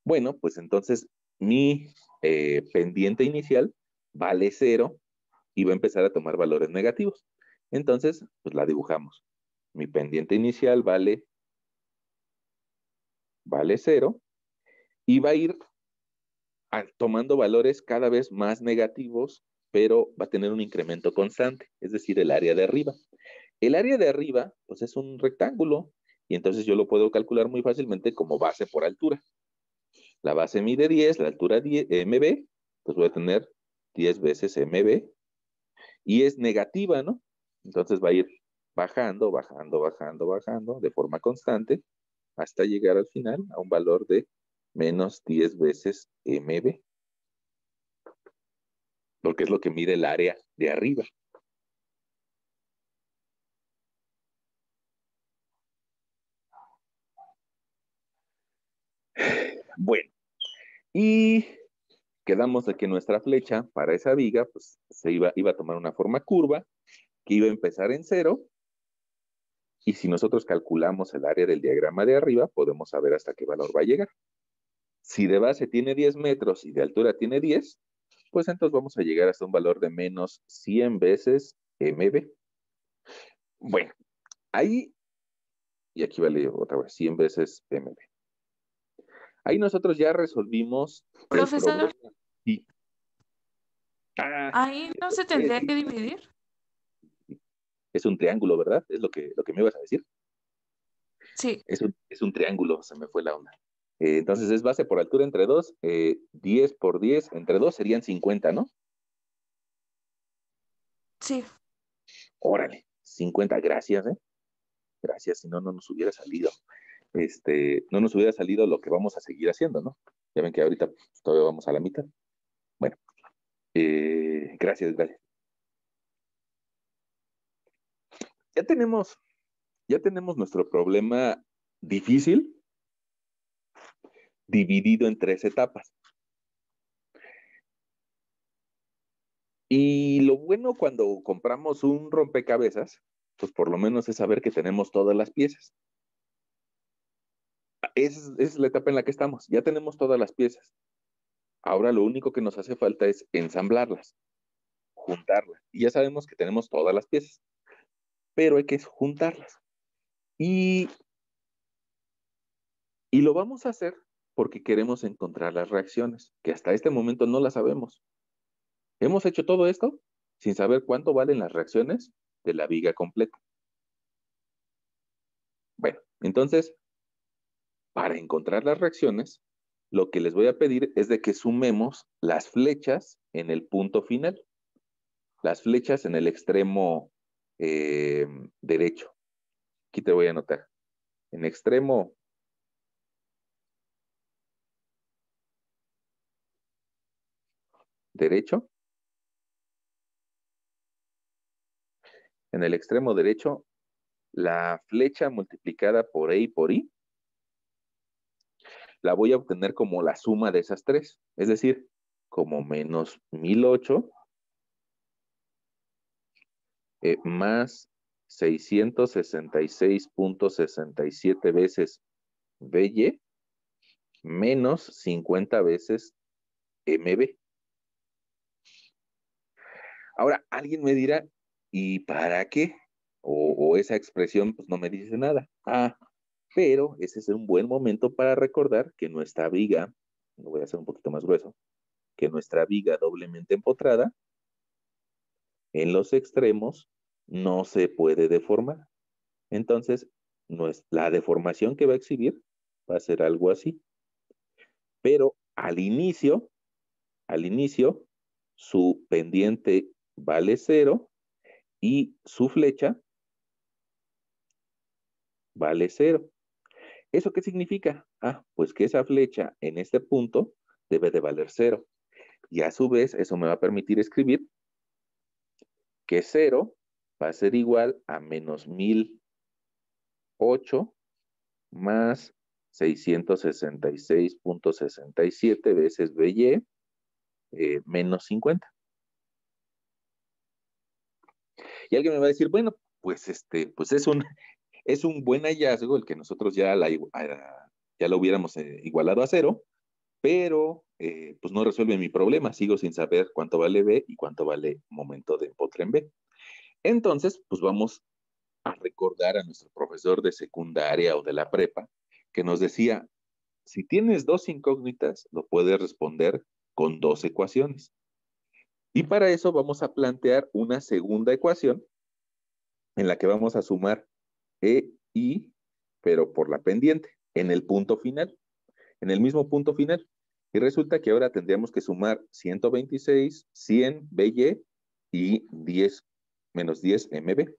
[SPEAKER 1] bueno, pues entonces mi eh, pendiente inicial vale cero y va a empezar a tomar valores negativos. Entonces, pues la dibujamos. Mi pendiente inicial vale, vale cero y va a ir tomando valores cada vez más negativos, pero va a tener un incremento constante, es decir, el área de arriba. El área de arriba, pues es un rectángulo, y entonces yo lo puedo calcular muy fácilmente como base por altura. La base mide 10, la altura 10, eh, MB, pues voy a tener 10 veces MB, y es negativa, ¿no? Entonces va a ir bajando, bajando, bajando, bajando de forma constante hasta llegar al final a un valor de menos 10 veces MB. Porque es lo que mide el área de arriba. Bueno, y quedamos de que nuestra flecha para esa viga pues, se iba, iba a tomar una forma curva que iba a empezar en cero. Y si nosotros calculamos el área del diagrama de arriba, podemos saber hasta qué valor va a llegar. Si de base tiene 10 metros y de altura tiene 10, pues entonces vamos a llegar hasta un valor de menos 100 veces MB. Bueno, ahí, y aquí vale otra vez 100 veces MB. Ahí nosotros ya resolvimos.
[SPEAKER 2] Profesor.
[SPEAKER 1] Ah, Ahí no se tendría que dividir. Es un triángulo, ¿verdad? Es lo que, lo que me ibas a decir. Sí. Es un, triángulo, se me fue la onda. Eh, entonces es base por altura entre dos 10 eh, por 10 entre dos serían 50, ¿no? Sí. Órale, 50, gracias, ¿eh? Gracias, si no, no nos hubiera salido este, no nos hubiera salido lo que vamos a seguir haciendo, ¿no? Ya ven que ahorita todavía vamos a la mitad. Bueno, eh, gracias, gracias. Ya tenemos, ya tenemos nuestro problema difícil dividido en tres etapas. Y lo bueno cuando compramos un rompecabezas, pues por lo menos es saber que tenemos todas las piezas. Esa es, la etapa en la que estamos. Ya tenemos todas las piezas. Ahora lo único que nos hace falta es ensamblarlas, juntarlas. Y ya sabemos que tenemos todas las piezas, pero hay que juntarlas. Y, y lo vamos a hacer porque queremos encontrar las reacciones, que hasta este momento no las sabemos. Hemos hecho todo esto sin saber cuánto valen las reacciones de la viga completa. Bueno, entonces para encontrar las reacciones, lo que les voy a pedir es de que sumemos las flechas en el punto final, las flechas en el extremo eh, derecho. Aquí te voy a anotar. En extremo derecho. En el extremo derecho, la flecha multiplicada por E y por I la voy a obtener como la suma de esas tres, es decir, como menos 1008 eh, más 666.67 veces BY menos 50 veces MB. Ahora, alguien me dirá, ¿y para qué? O, esa expresión pues, no me dice nada. Ah, pero ese es un buen momento para recordar que nuestra viga, lo voy a hacer un poquito más grueso, que nuestra viga doblemente empotrada en los extremos no se puede deformar. Entonces, la deformación que va a exhibir va a ser algo así. Pero al inicio, al inicio, su pendiente vale cero y su flecha vale cero. ¿Eso qué significa? Ah, pues que esa flecha en este punto debe de valer cero. Y a su vez, eso me va a permitir escribir que cero va a ser igual a menos 1008 más 666.67 veces BY e, eh, menos 50. Y alguien me va a decir, bueno, pues este, pues es un, es un buen hallazgo el que nosotros ya, la, ah, ya lo hubiéramos eh, igualado a cero, pero eh, pues no resuelve mi problema, sigo sin saber cuánto vale B y cuánto vale momento de empotre en B. Entonces, pues vamos a recordar a nuestro profesor de secundaria o de la prepa que nos decía, si tienes dos incógnitas, lo puedes responder con dos ecuaciones. Y para eso vamos a plantear una segunda ecuación en la que vamos a sumar e, I, pero por la pendiente, en el punto final, en el mismo punto final. Y resulta que ahora tendríamos que sumar 126, 100 BY y 10 menos 10 MB.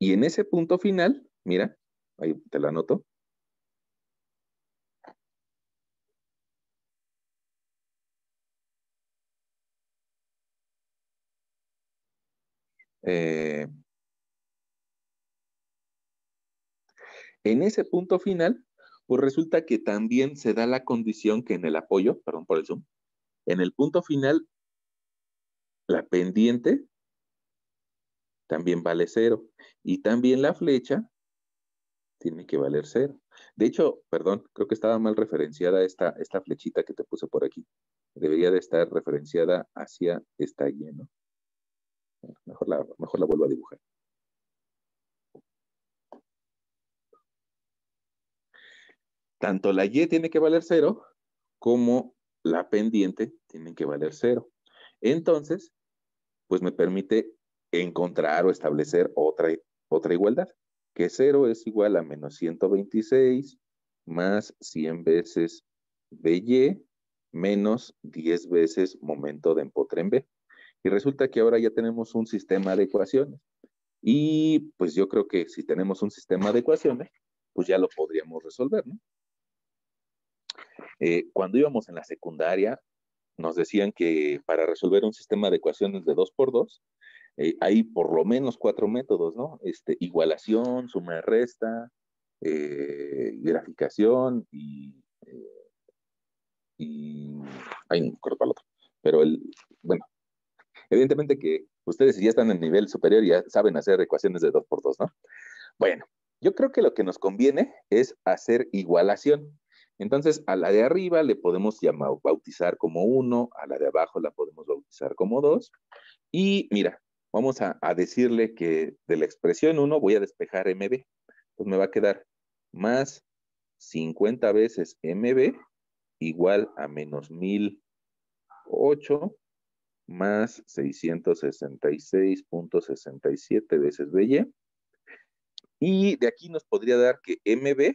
[SPEAKER 1] Y en ese punto final, mira, ahí te la anoto. Eh, En ese punto final, pues resulta que también se da la condición que en el apoyo, perdón por el zoom, en el punto final, la pendiente también vale cero y también la flecha tiene que valer cero. De hecho, perdón, creo que estaba mal referenciada esta, esta flechita que te puse por aquí. Debería de estar referenciada hacia esta guía, ¿no? Mejor la, mejor la vuelvo a dibujar. tanto la y tiene que valer cero como la pendiente tienen que valer cero. Entonces, pues me permite encontrar o establecer otra, otra igualdad, que cero es igual a menos 126 más 100 veces de Y menos 10 veces momento de empotre en B. Y resulta que ahora ya tenemos un sistema de ecuaciones. Y pues yo creo que si tenemos un sistema de ecuaciones, pues ya lo podríamos resolver, ¿no? Eh, cuando íbamos en la secundaria, nos decían que para resolver un sistema de ecuaciones de 2 por 2 eh, hay por lo menos cuatro métodos, ¿no? Este, igualación, suma y resta, eh, graficación y, hay un corto otro. Pero el, bueno, evidentemente que ustedes ya están en nivel superior, y ya saben hacer ecuaciones de 2 por 2 ¿no? Bueno, yo creo que lo que nos conviene es hacer igualación. Entonces, a la de arriba le podemos bautizar como 1, a la de abajo la podemos bautizar como 2. Y mira, vamos a, decirle que de la expresión 1 voy a despejar MB. pues me va a quedar más 50 veces MB igual a menos 1008 más 666.67 veces BY. Y de aquí nos podría dar que MB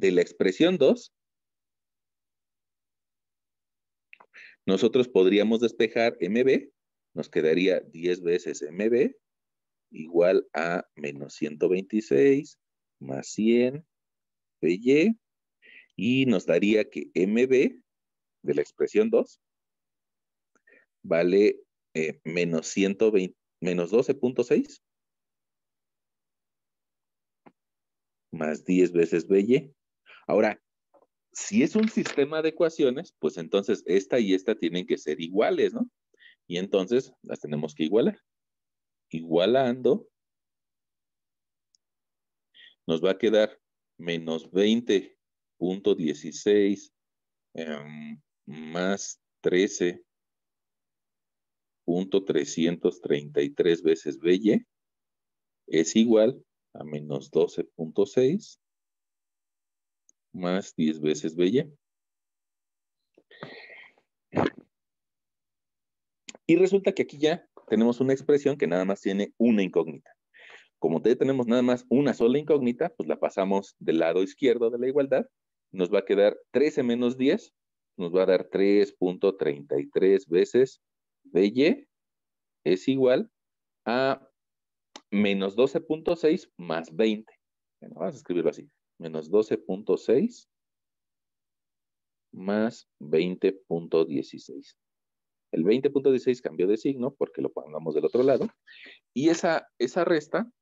[SPEAKER 1] de la expresión 2, nosotros podríamos despejar MB, nos quedaría 10 veces MB igual a menos 126 más 100 PY y nos daría que MB de la expresión 2 vale eh, menos menos 12.6 más 10 veces BY. Ahora, si es un sistema de ecuaciones, pues entonces esta y esta tienen que ser iguales, ¿no? Y entonces las tenemos que igualar. Igualando, nos va a quedar menos 20.16 em, más 13.333 veces BY es igual a menos 12.6 más 10 veces BY. Y resulta que aquí ya tenemos una expresión que nada más tiene una incógnita. Como tenemos nada más una sola incógnita, pues la pasamos del lado izquierdo de la igualdad. Nos va a quedar 13 menos 10, nos va a dar 3.33 veces BY es igual a menos 12.6 más 20. vamos a escribirlo así menos 12.6 más 20.16. El 20.16 cambió de signo porque lo pongamos del otro lado. Y esa, esa resta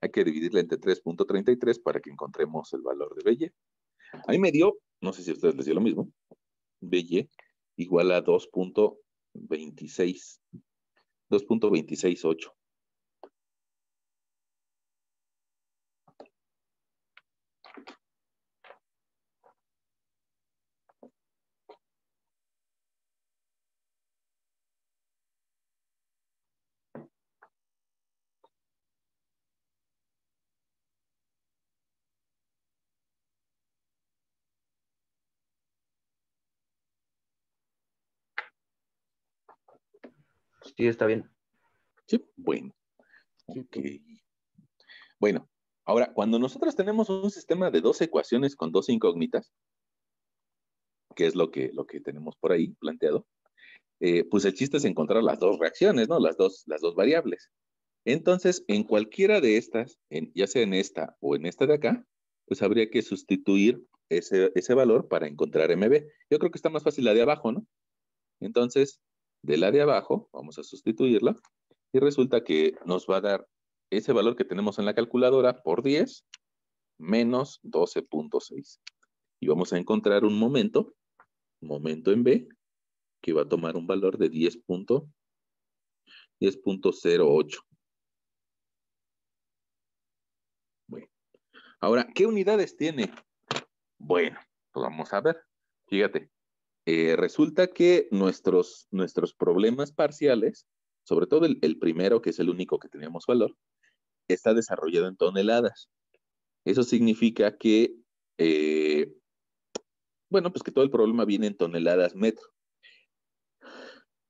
[SPEAKER 1] hay que dividirla entre 3.33 para que encontremos el valor de Belle. Ahí me dio, no sé si ustedes les dio lo mismo, Belle igual a 2. Veintiséis. Dos punto veintiséis, ocho. sí está bien. Sí, bueno. Okay. Pues. Bueno, ahora, cuando nosotros tenemos un sistema de dos ecuaciones con dos incógnitas, que es lo que, lo que tenemos por ahí planteado, eh, pues el chiste es encontrar las dos reacciones, ¿no? Las dos, las dos variables. Entonces, en cualquiera de estas, ya sea en esta o en esta de acá, pues habría que sustituir ese, ese valor para encontrar MB. Yo creo que está más fácil la de abajo, ¿no? Entonces, de la de abajo, vamos a sustituirla, y resulta que nos va a dar ese valor que tenemos en la calculadora por 10 menos 12.6. Y vamos a encontrar un momento, momento en B, que va a tomar un valor de 10.08. bueno. Ahora, ¿qué unidades tiene? Bueno, pues vamos a ver. Fíjate, eh, resulta que nuestros, nuestros problemas parciales, sobre todo el, primero, que es el único que teníamos valor, está desarrollado en toneladas. Eso significa que, eh, bueno, pues que todo el problema viene en toneladas metro.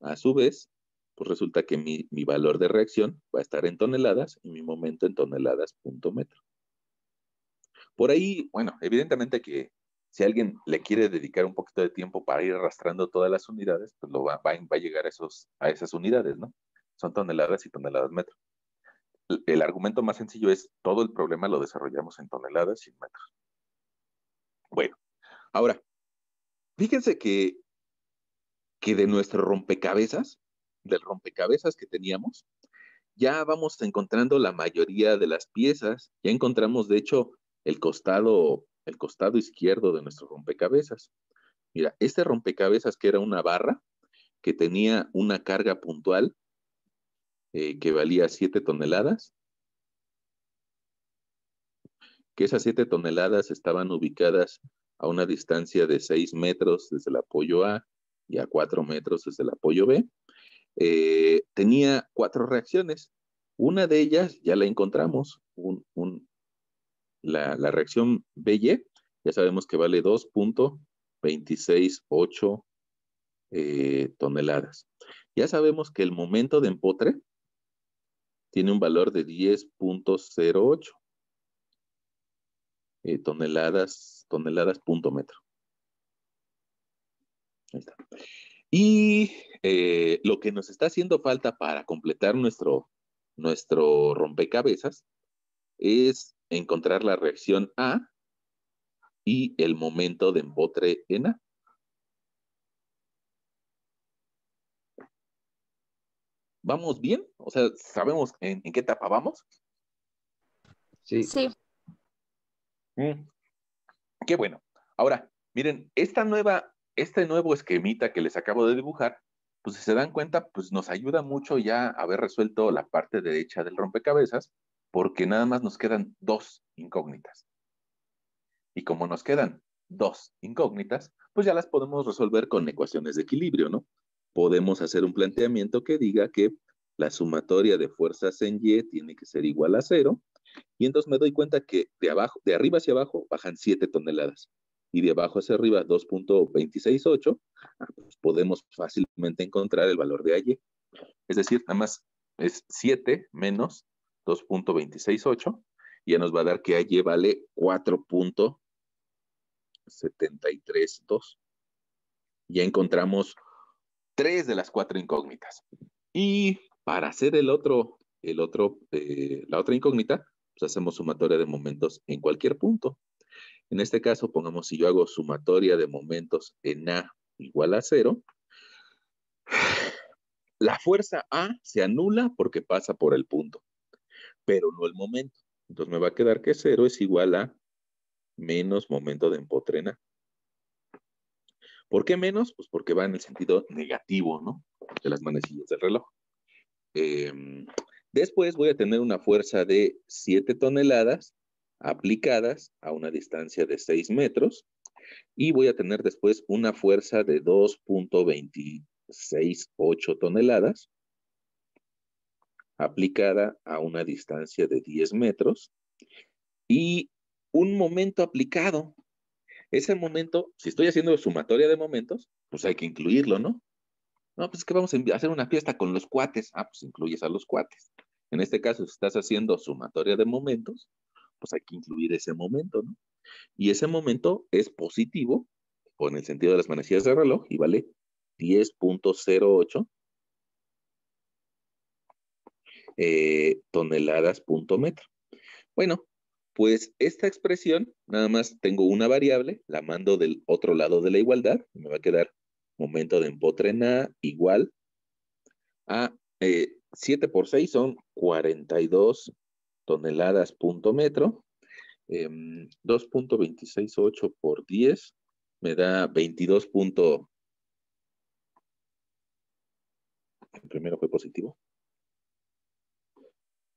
[SPEAKER 1] A su vez, pues resulta que mi, mi valor de reacción va a estar en toneladas y mi momento en toneladas punto metro. Por ahí, bueno, evidentemente que si alguien le quiere dedicar un poquito de tiempo para ir arrastrando todas las unidades, pues lo va, a llegar a, esos, a esas unidades, ¿no? Son toneladas y toneladas metro. El, argumento más sencillo es todo el problema lo desarrollamos en toneladas y metros. Bueno, ahora, fíjense que, que de nuestro rompecabezas, del rompecabezas que teníamos, ya vamos encontrando la mayoría de las piezas, ya encontramos de hecho el costado el costado izquierdo de nuestro rompecabezas. Mira, este rompecabezas que era una barra, que tenía una carga puntual eh, que valía 7 toneladas, que esas 7 toneladas estaban ubicadas a una distancia de 6 metros desde el apoyo A y a 4 metros desde el apoyo B, eh, tenía cuatro reacciones. Una de ellas ya la encontramos, un, la, reacción BY, ya sabemos que vale 2.268 eh, toneladas. Ya sabemos que el momento de empotre tiene un valor de 10.08 eh, toneladas, toneladas punto metro. Y eh, lo que nos está haciendo falta para completar nuestro, nuestro rompecabezas es encontrar la reacción A y el momento de embotre en A. ¿Vamos bien? O sea, ¿sabemos en, qué etapa vamos? Sí. Sí. Mm. Qué bueno. Ahora, miren, esta nueva, este nuevo esquemita que les acabo de dibujar, pues si se dan cuenta, pues nos ayuda mucho ya haber resuelto la parte derecha del rompecabezas porque nada más nos quedan dos incógnitas. Y como nos quedan dos incógnitas, pues ya las podemos resolver con ecuaciones de equilibrio, ¿no? Podemos hacer un planteamiento que diga que la sumatoria de fuerzas en Y tiene que ser igual a cero, y entonces me doy cuenta que de, abajo, de arriba hacia abajo bajan 7 toneladas, y de abajo hacia arriba 2.268, ah, pues podemos fácilmente encontrar el valor de Y. Es decir, nada más es 7 menos 2.268, ya nos va a dar que allí vale 4.732. Ya encontramos tres de las cuatro incógnitas. Y para hacer el otro, el otro, eh, la otra incógnita, pues hacemos sumatoria de momentos en cualquier punto. En este caso, pongamos si yo hago sumatoria de momentos en A igual a cero, la fuerza A se anula porque pasa por el punto pero no el momento. Entonces me va a quedar que cero es igual a menos momento de empotrena. ¿Por qué menos? Pues porque va en el sentido negativo, ¿no? De las manecillas del reloj. Em, después voy a tener una fuerza de 7 toneladas aplicadas a una distancia de 6 metros y voy a tener después una fuerza de 2.268 toneladas aplicada a una distancia de 10 metros y un momento aplicado. Ese momento, si estoy haciendo sumatoria de momentos, pues hay que incluirlo, ¿no? No, pues es que vamos a hacer una fiesta con los cuates. Ah, pues incluyes a los cuates. En este caso, si estás haciendo sumatoria de momentos, pues hay que incluir ese momento, ¿no? Y ese momento es positivo, o en el sentido de las manecillas de reloj, y vale 10.08 eh, toneladas punto metro. Bueno, pues esta expresión, nada más tengo una variable, la mando del otro lado de la igualdad, me va a quedar momento de empotrena igual a 7 eh, por 6 son 42 toneladas punto metro. Eh, em, 2.268 por 10 me da 22. Punto... El primero fue positivo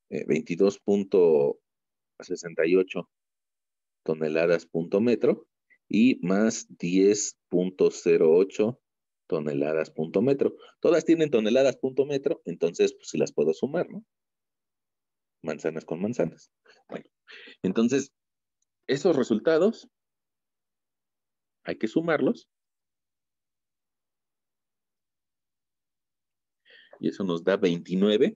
[SPEAKER 1] eh, 22.68 toneladas punto metro y más 10.08 toneladas punto metro. Todas tienen toneladas punto metro, entonces si pues, las puedo sumar, ¿no? Manzanas con manzanas. Bueno, entonces esos resultados hay que sumarlos. Y eso nos da 29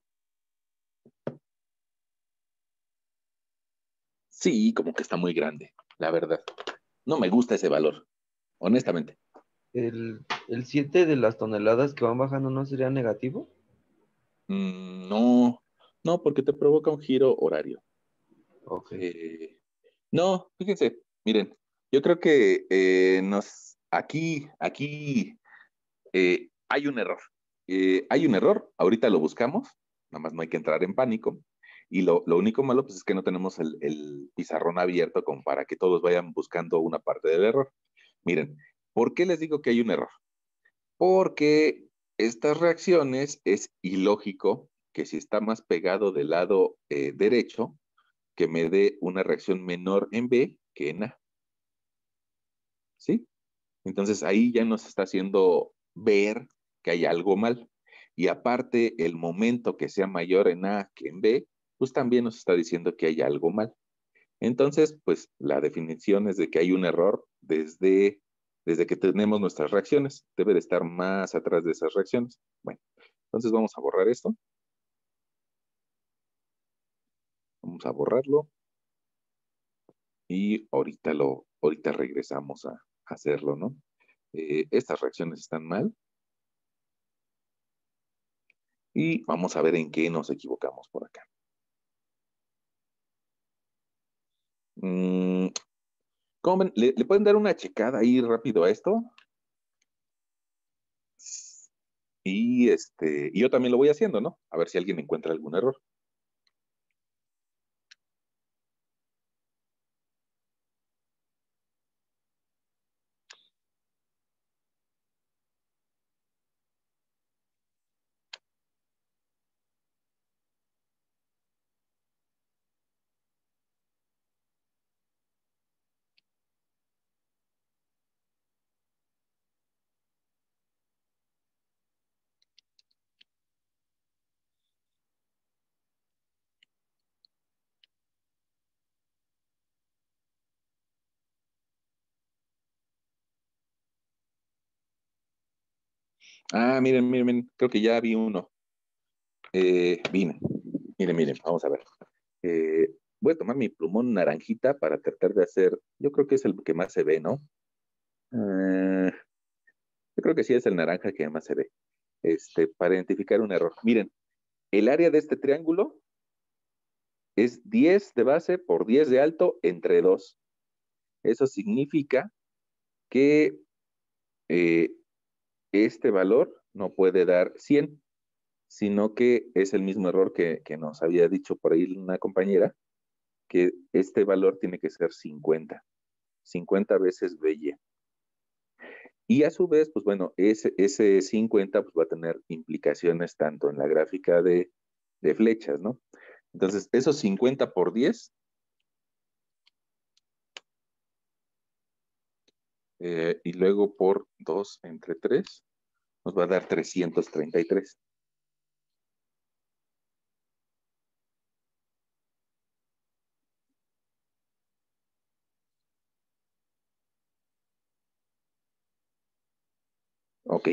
[SPEAKER 1] sí, como que está muy grande, la verdad. No me gusta ese valor, honestamente. ¿El, 7 de las toneladas que van bajando no sería negativo? Mm, no, no, porque te provoca un giro horario. Eh, no, fíjense, miren, yo creo que eh, nos, aquí, aquí eh, hay un error. hay un error, ahorita lo buscamos, nada más no hay que entrar en pánico. Y lo, único malo pues, es que no tenemos el, pizarrón abierto como para que todos vayan buscando una parte del error. Miren, ¿por qué les digo que hay un error? Porque estas reacciones es ilógico que si está más pegado del lado eh, derecho, que me dé una reacción menor en B que en A. ¿Sí? Entonces ahí ya nos está haciendo ver que hay algo mal. Y aparte, el momento que sea mayor en A que en B, pues también nos está diciendo que hay algo mal. Entonces, pues la definición es de que hay un error desde, desde que tenemos nuestras reacciones. Debe de estar más atrás de esas reacciones. Bueno, entonces vamos a borrar esto. Vamos a borrarlo. Y ahorita, lo, ahorita regresamos a, hacerlo, ¿no? Eh, estas reacciones están mal. Y vamos a ver en qué nos equivocamos por acá. Mm, ¿Le, pueden dar una checada ahí rápido a esto? Y este, y yo también lo voy haciendo, ¿no? A ver si alguien encuentra algún error. Ah, miren, miren, miren, creo que ya vi uno. Eh, Miren, miren, vamos a ver. Eh, voy a tomar mi plumón naranjita para tratar de hacer, yo creo que es el que más se ve, ¿no? Eh, yo creo que sí es el naranja que más se ve. Este, para identificar un error. Miren, el área de este triángulo es 10 de base por 10 de alto entre 2. Eso significa que eh, este valor no puede dar 100, sino que es el mismo error que, nos había dicho por ahí una compañera, que este valor tiene que ser 50, 50 veces b Y a su vez, pues bueno, ese, 50 pues va a tener implicaciones tanto en la gráfica de flechas, ¿no? Entonces, esos 50 por 10 eh, y luego por 2 entre 3 nos va a dar 333. Ok.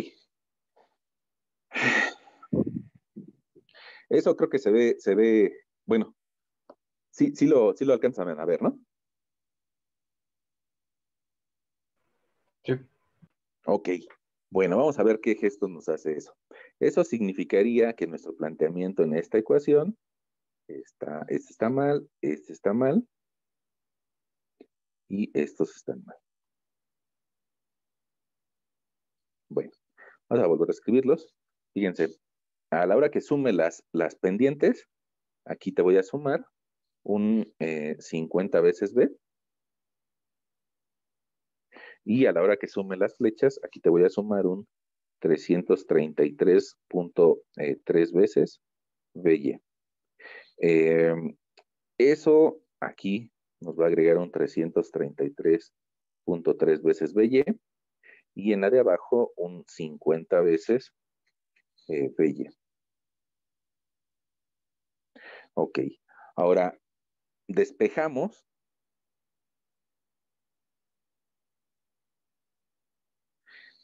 [SPEAKER 1] Eso creo que se ve, se ve, bueno, sí, sí lo, sí lo alcanzan a ver, ¿no? Ok. Bueno, vamos a ver qué gesto nos hace eso. Eso significaría que nuestro planteamiento en esta ecuación está, este está mal, este está mal y estos están mal. Bueno, vamos a volver a escribirlos. Fíjense, a la hora que sume las, las pendientes, aquí te voy a sumar un 50 eh, veces B y a la hora que sume las flechas, aquí te voy a sumar un 333.3 eh, veces BY. Em, eso aquí nos va a agregar un 333.3 veces BY y en la de abajo un 50 veces eh, Ok, ahora despejamos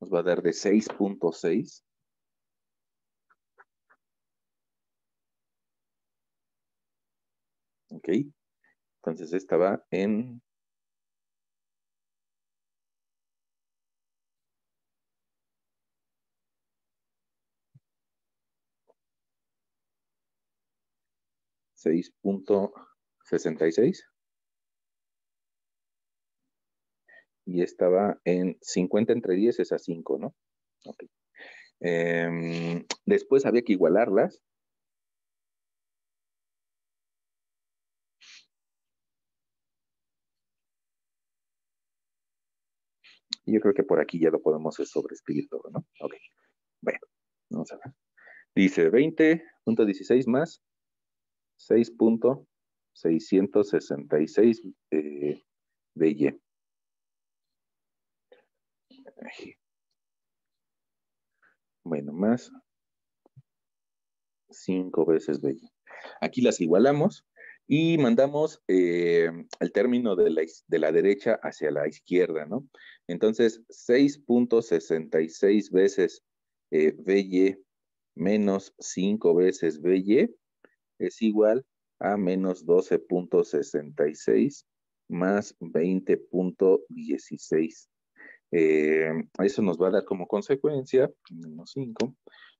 [SPEAKER 1] nos va a dar de 6.6. Ok, entonces esta va en... Seis punto sesenta y seis. y estaba en 50 entre 10 es a 5, ¿no? Em, después había que igualarlas. yo creo que por aquí ya lo podemos sobreescribir todo, ¿no? Ok. Bueno, vamos a ver. Dice 20.16 más 6.666 eh, de Y. Bueno, más 5 veces B. Aquí las igualamos y mandamos eh, el término de la, de la, derecha hacia la izquierda, ¿no? Entonces, 6.66 veces eh, menos 5 veces b es igual a menos 12.66 más 20.16. Eh, eso nos va a dar como consecuencia, menos 5,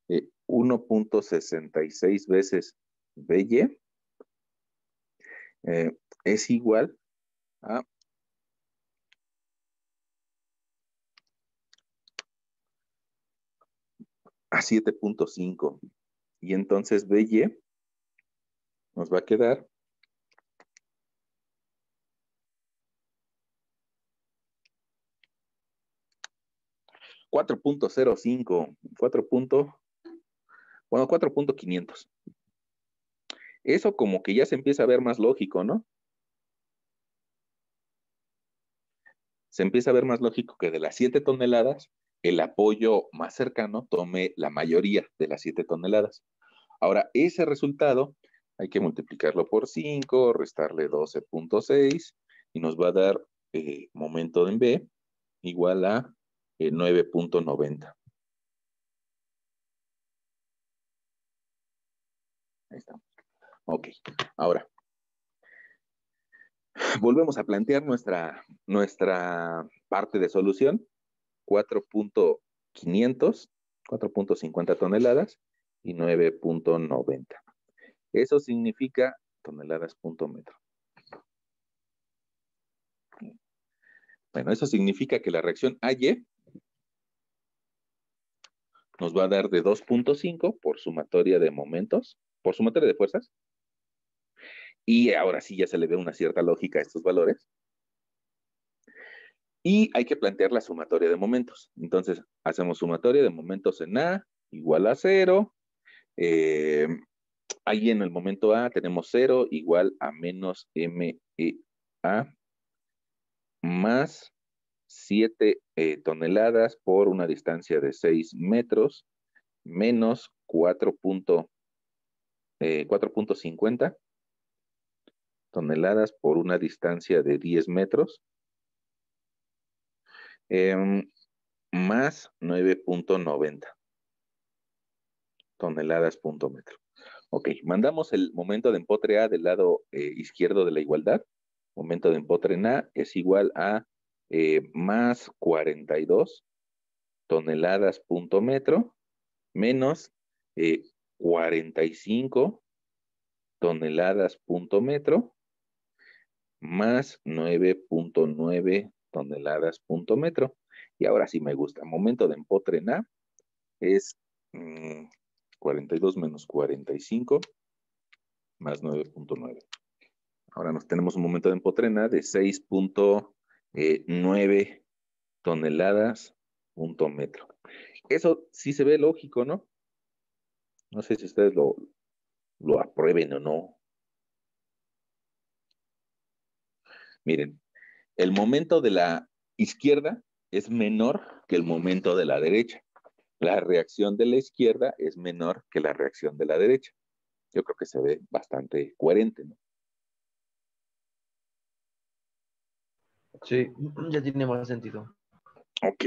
[SPEAKER 1] eh, 1.66 veces BY eh, es igual a a 7.5 y entonces BY nos va a quedar 4.05, 4. bueno, 4.500. Eso como que ya se empieza a ver más lógico, ¿no? Se empieza a ver más lógico que de las 7 toneladas, el apoyo más cercano tome la mayoría de las 7 toneladas. Ahora, ese resultado hay que multiplicarlo por 5, restarle 12.6 y nos va a dar eh, momento en B igual a 9.90. Eh, Ahí está. Ok, ahora. Volvemos a plantear nuestra, nuestra parte de solución, 4.500, 4.50 toneladas y 9.90. Eso significa toneladas punto metro. Bueno, eso significa que la reacción AY nos va a dar de 2.5 por sumatoria de momentos, por sumatoria de fuerzas. Y ahora sí ya se le ve una cierta lógica a estos valores. Y hay que plantear la sumatoria de momentos. Entonces, hacemos sumatoria de momentos en A igual a 0. Em, ahí en el momento A tenemos 0 igual a menos MEA, más 7 eh, toneladas por una distancia de 6 metros, menos 4.50 eh, toneladas por una distancia de 10 metros, em, más 9.90 toneladas punto metro. Ok, mandamos el momento de empotre A del lado eh, izquierdo de la igualdad. Momento de empotre en A es igual a eh, más 42 toneladas punto metro menos 45 eh, toneladas punto metro más 9.9 toneladas punto metro. Y ahora sí me gusta. Momento de empotrena es 42 mm, menos 45 más 9.9. Ahora nos tenemos un momento de empotrena de 6.9 9 eh, toneladas punto metro. Eso sí se ve lógico, ¿no? No sé si ustedes lo, lo aprueben o no. Miren, el momento de la izquierda es menor que el momento de la derecha. La reacción de la izquierda es menor que la reacción de la derecha. Yo creo que se ve bastante coherente, ¿no? Sí, ya tiene más sentido. Ok,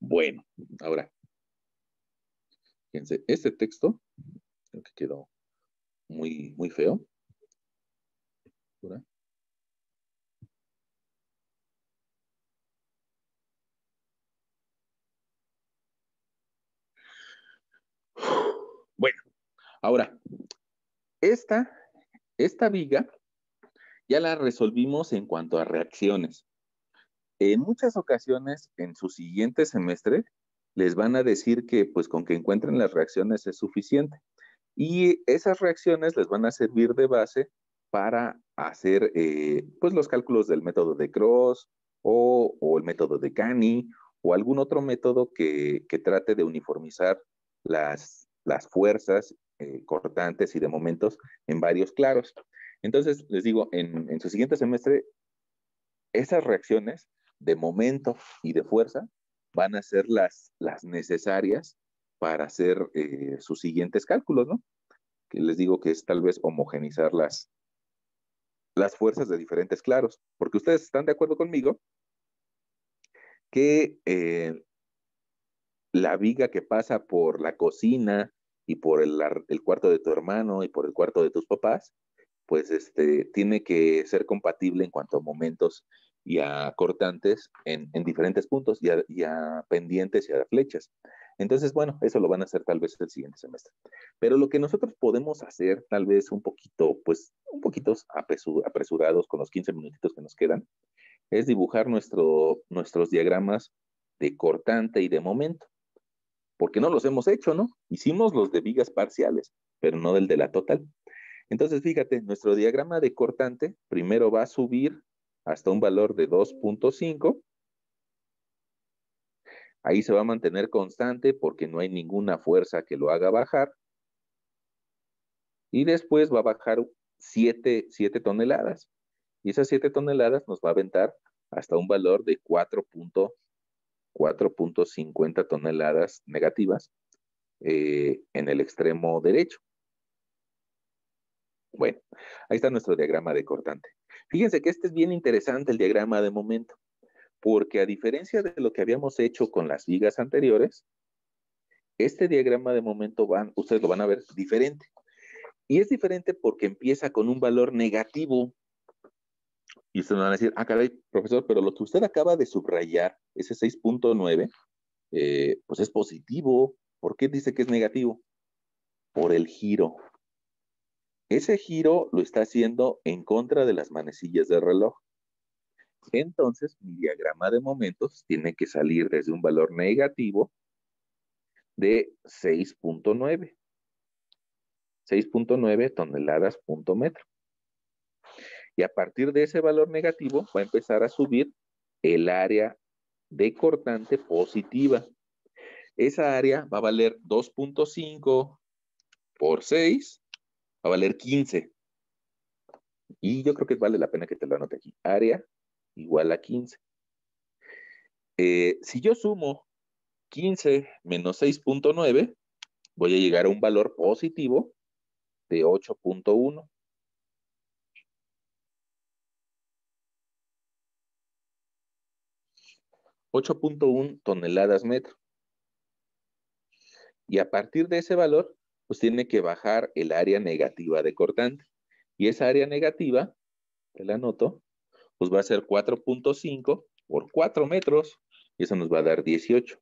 [SPEAKER 1] bueno, ahora. Fíjense, este texto, creo que quedó muy, muy feo. Bueno, ahora, esta, esta viga ya la resolvimos en cuanto a reacciones. En muchas ocasiones, en su siguiente semestre, les van a decir que pues con que encuentren las reacciones es suficiente. Y esas reacciones les van a servir de base para hacer eh, pues los cálculos del método de Cross o, el método de Cani o algún otro método que, trate de uniformizar las, las fuerzas eh, cortantes y de momentos en varios claros. Entonces, les digo, en, su siguiente semestre, esas reacciones de momento y de fuerza van a ser las, necesarias para hacer eh, sus siguientes cálculos, ¿no? Que les digo que es tal vez homogenizar las, las fuerzas de diferentes claros, porque ustedes están de acuerdo conmigo que eh, la viga que pasa por la cocina y por el, cuarto de tu hermano y por el cuarto de tus papás pues este, tiene que ser compatible en cuanto a momentos y a cortantes en, diferentes puntos y a, pendientes y a flechas. Entonces, bueno, eso lo van a hacer tal vez el siguiente semestre. Pero lo que nosotros podemos hacer, tal vez un poquito, pues un poquito apresurados con los 15 minutitos que nos quedan, es dibujar nuestro, nuestros diagramas de cortante y de momento. Porque no los hemos hecho, ¿no? Hicimos los de vigas parciales, pero no del de la total. Entonces, fíjate, nuestro diagrama de cortante primero va a subir hasta un valor de 2.5. Ahí se va a mantener constante porque no hay ninguna fuerza que lo haga bajar. Y después va a bajar 7, toneladas. Y esas 7 toneladas nos va a aventar hasta un valor de 4.50 toneladas negativas eh, en el extremo derecho. Bueno, ahí está nuestro diagrama de cortante. Fíjense que este es bien interesante el diagrama de momento, porque a diferencia de lo que habíamos hecho con las vigas anteriores, este diagrama de momento van, ustedes lo van a ver diferente. Y es diferente porque empieza con un valor negativo. Y ustedes van a decir, ah, caray, profesor, pero lo que usted acaba de subrayar, ese 6.9, eh, pues es positivo. ¿Por qué dice que es negativo? Por el giro. Ese giro lo está haciendo en contra de las manecillas del reloj. Entonces, mi diagrama de momentos tiene que salir desde un valor negativo de 6.9. 6.9 toneladas punto metro. Y a partir de ese valor negativo va a empezar a subir el área de cortante positiva. Esa área va a valer 2.5 por 6 a valer 15. Y yo creo que vale la pena que te lo anote aquí. Área igual a 15. Eh, si yo sumo 15 menos 6.9, voy a llegar a un valor positivo de 8.1. 8.1 toneladas metro. Y a partir de ese valor pues tiene que bajar el área negativa de cortante. Y esa área negativa, te la anoto, pues va a ser 4.5 por 4 metros, y eso nos va a dar 18.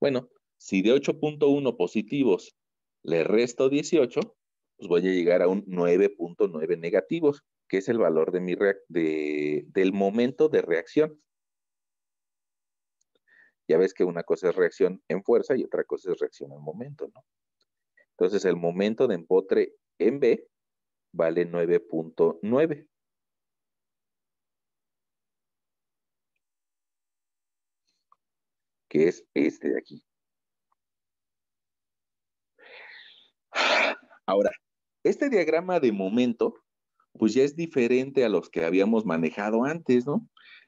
[SPEAKER 1] Bueno, si de 8.1 positivos le resto 18, pues voy a llegar a un 9.9 negativos, que es el valor de mi de, del momento de reacción. Ya ves que una cosa es reacción en fuerza y otra cosa es reacción en momento, ¿no? Entonces el momento de empotre en B vale 9.9. Que es este de aquí. Ahora, este diagrama de momento, pues ya es diferente a los que habíamos manejado antes, ¿no?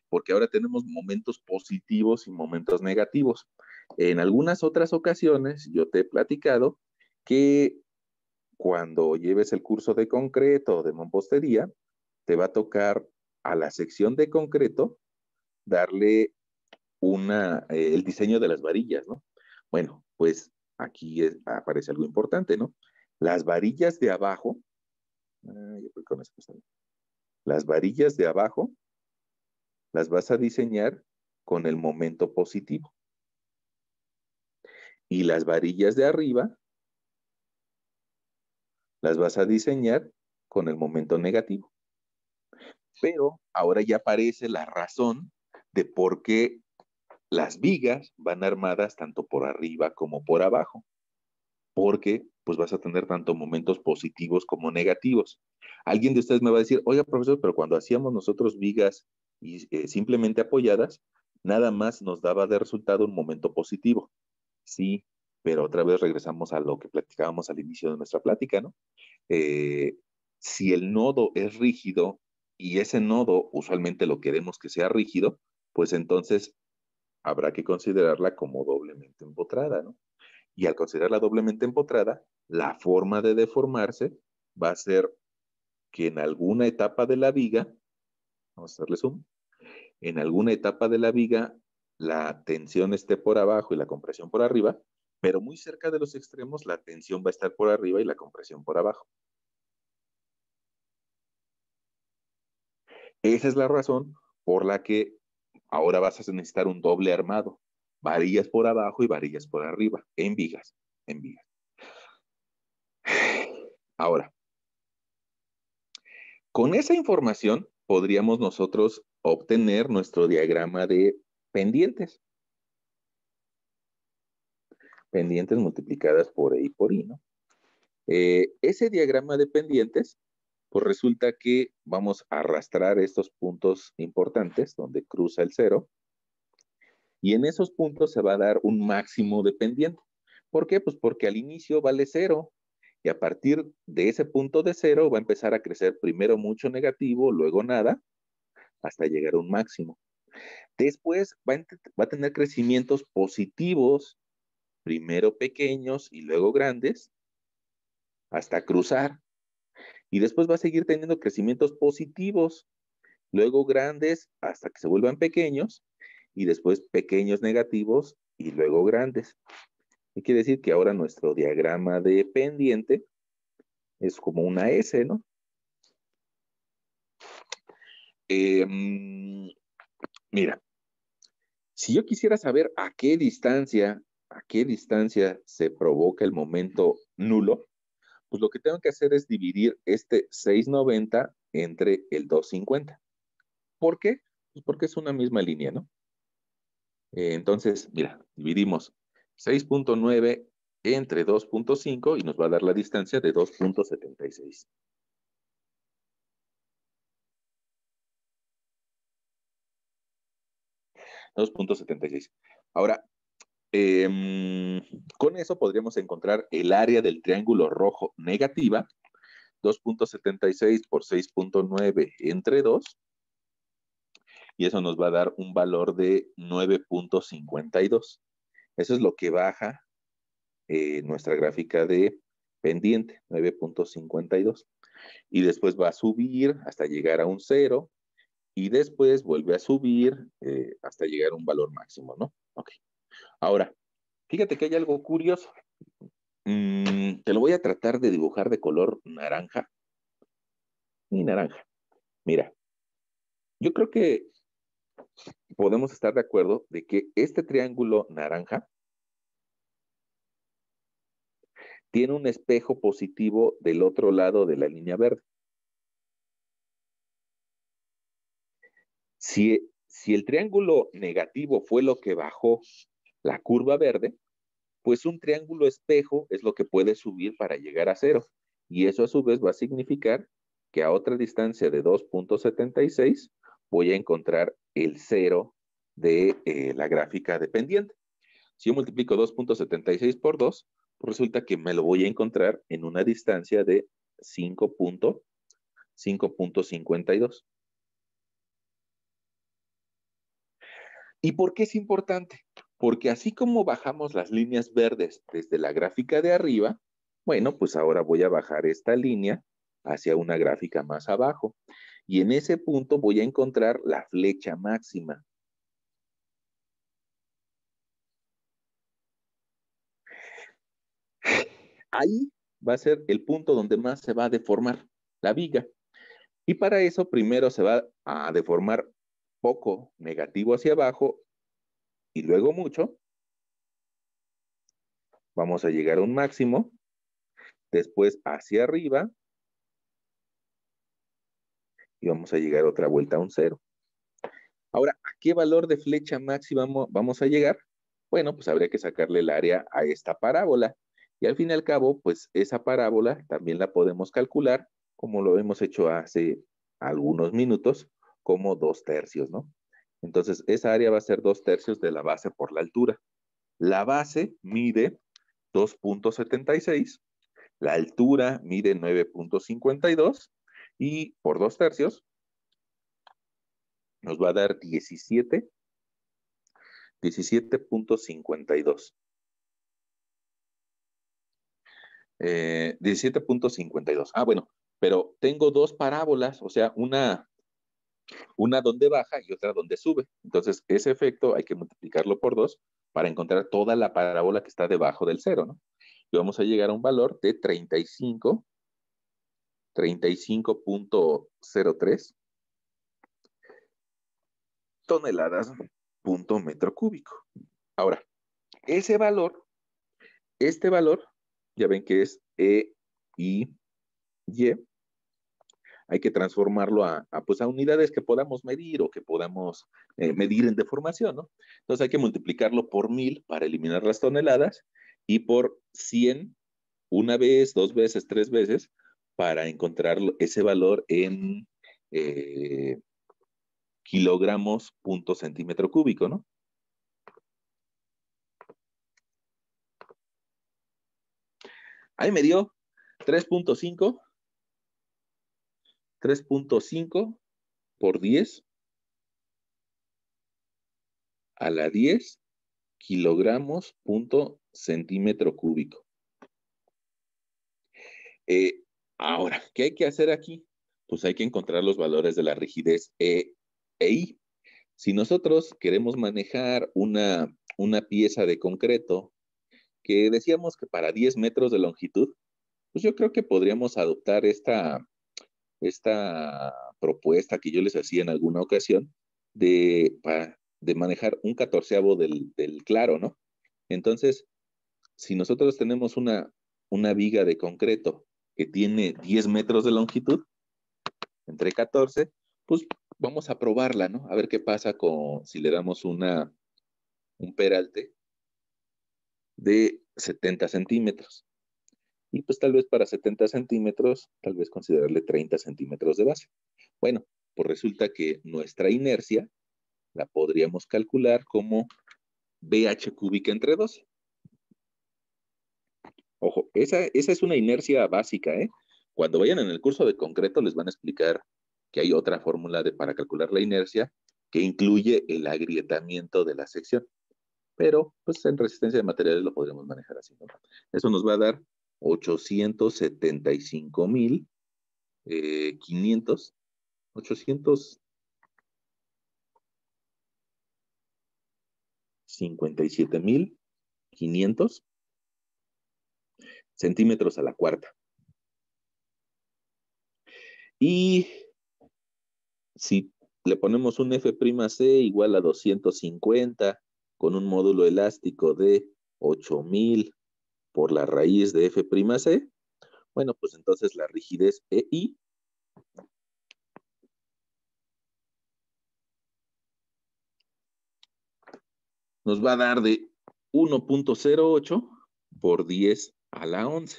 [SPEAKER 1] porque ahora tenemos momentos positivos y momentos negativos. En algunas otras ocasiones yo te he platicado que cuando lleves el curso de concreto de mampostería, te va a tocar a la sección de concreto darle eh, el diseño de las varillas, ¿no? Bueno, pues aquí aparece algo importante, ¿no? Las varillas de abajo, con eso, las varillas de abajo las vas a diseñar con el momento positivo. Y las varillas de arriba las vas a diseñar con el momento negativo. Pero ahora ya aparece la razón de por qué las vigas van armadas tanto por arriba como por abajo. Porque pues vas a tener tanto momentos positivos como negativos. Alguien de ustedes me va a decir, oiga profesor, pero cuando hacíamos nosotros vigas y eh, simplemente apoyadas, nada más nos daba de resultado un momento positivo. Sí, pero otra vez regresamos a lo que platicábamos al inicio de nuestra plática, ¿no? Eh, si el nodo es rígido y ese nodo usualmente lo queremos que sea rígido, pues entonces habrá que considerarla como doblemente empotrada, ¿no? Y al considerarla doblemente empotrada, la forma de deformarse va a ser que en alguna etapa de la viga vamos a hacerle zoom, en alguna etapa de la viga la tensión esté por abajo y la compresión por arriba, pero muy cerca de los extremos la tensión va a estar por arriba y la compresión por abajo. Esa es la razón por la que ahora vas a necesitar un doble armado, varillas por abajo y varillas por arriba, en vigas, en vigas. Ahora, con esa información, podríamos nosotros obtener nuestro diagrama de pendientes. Pendientes multiplicadas por E y por I, ¿no? Eh, ese diagrama de pendientes, pues resulta que vamos a arrastrar estos puntos importantes donde cruza el cero. Y en esos puntos se va a dar un máximo de pendiente. ¿Por qué? Pues porque al inicio vale cero. Y a partir de ese punto de cero va a empezar a crecer primero mucho negativo, luego nada, hasta llegar a un máximo. Después va a, va a tener crecimientos positivos, primero pequeños y luego grandes, hasta cruzar. Y después va a seguir teniendo crecimientos positivos, luego grandes hasta que se vuelvan pequeños y después pequeños negativos y luego grandes. Y quiere decir que ahora nuestro diagrama de pendiente es como una S, ¿no? Em, mira, si yo quisiera saber a qué distancia, a qué distancia se provoca el momento nulo, pues lo que tengo que hacer es dividir este 690 entre el 250. ¿Por qué? Pues porque es una misma línea, ¿no? Eh, entonces, mira, dividimos 6.9 entre 2.5 y nos va a dar la distancia de 2.76. 2.76. Ahora, em, con eso podríamos encontrar el área del triángulo rojo negativa, 2.76 por 6.9 entre 2, y eso nos va a dar un valor de 9.52. Eso es lo que baja eh, nuestra gráfica de pendiente, 9.52. Y después va a subir hasta llegar a un cero y después vuelve a subir eh, hasta llegar a un valor máximo, ¿no? Ok. Ahora, fíjate que hay algo curioso. Mm, te lo voy a tratar de dibujar de color naranja. Y naranja. Mira, yo creo que podemos estar de acuerdo de que este triángulo naranja tiene un espejo positivo del otro lado de la línea verde. Si, el triángulo negativo fue lo que bajó la curva verde, pues un triángulo espejo es lo que puede subir para llegar a cero. Y eso a su vez va a significar que a otra distancia de 2.76 voy a encontrar el cero de eh, la gráfica dependiente. Si yo multiplico 2.76 por 2, pues resulta que me lo voy a encontrar en una distancia de 5.52. ¿Y por qué es importante? Porque así como bajamos las líneas verdes desde la gráfica de arriba, bueno, pues ahora voy a bajar esta línea hacia una gráfica más abajo. Y en ese punto voy a encontrar la flecha máxima. Ahí va a ser el punto donde más se va a deformar la viga. Y para eso primero se va a deformar poco negativo hacia abajo y luego mucho. Vamos a llegar a un máximo. Después hacia arriba y vamos a llegar otra vuelta a un cero. Ahora, ¿a qué valor de flecha máxima vamos a llegar? Bueno, pues habría que sacarle el área a esta parábola. Y al fin y al cabo, pues esa parábola también la podemos calcular, como lo hemos hecho hace algunos minutos, como dos tercios, ¿no? Entonces, esa área va a ser dos tercios de la base por la altura. La base mide 2.76, la altura mide 9.52 y por dos tercios nos va a dar 17, 17.52. 17.52. Ah, bueno, pero tengo dos parábolas, o sea, una, una donde baja y otra donde sube. Entonces, ese efecto hay que multiplicarlo por dos para encontrar toda la parábola que está debajo del cero, ¿no? Y vamos a llegar a un valor de 35 35.03 toneladas punto metro cúbico. Ahora, ese valor, este valor, ya ven que es E, I, Y, hay que transformarlo a, pues a unidades que podamos medir o que podamos eh, medir en deformación, ¿no? Entonces hay que multiplicarlo por mil para eliminar las toneladas y por 100 una vez, dos veces, tres veces para encontrar ese valor en eh, kilogramos punto centímetro cúbico, ¿no? Ahí me dio 3.5, 3.5 por 10 a la 10 kilogramos punto centímetro cúbico. Eh, Ahora, ¿qué hay que hacer aquí? Pues hay que encontrar los valores de la rigidez E e Si nosotros queremos manejar una, pieza de concreto que decíamos que para 10 metros de longitud, pues yo creo que podríamos adoptar esta, esta propuesta que yo les hacía en alguna ocasión de, manejar un catorceavo del, del, claro, ¿no? Entonces, si nosotros tenemos una, una viga de concreto que tiene 10 metros de longitud, entre 14, pues vamos a probarla, ¿no? A ver qué pasa con, si le damos una, un peralte de 70 centímetros. Y pues tal vez para 70 centímetros, tal vez considerarle 30 centímetros de base. Bueno, pues resulta que nuestra inercia la podríamos calcular como BH cúbica entre 12. Ojo, esa, es una inercia básica, ¿eh? Cuando vayan en el curso de concreto les van a explicar que hay otra fórmula para calcular la inercia que incluye el agrietamiento de la sección. Pero, pues en resistencia de materiales lo podríamos manejar así. Eso nos va a dar 875 mil eh, 500, 857 mil 500 centímetros a la cuarta. Y si le ponemos un F'C igual a 250 con un módulo elástico de 8000 por la raíz de F'C, bueno, pues entonces la rigidez EI nos va a dar de 1.08 por 10 a la 11.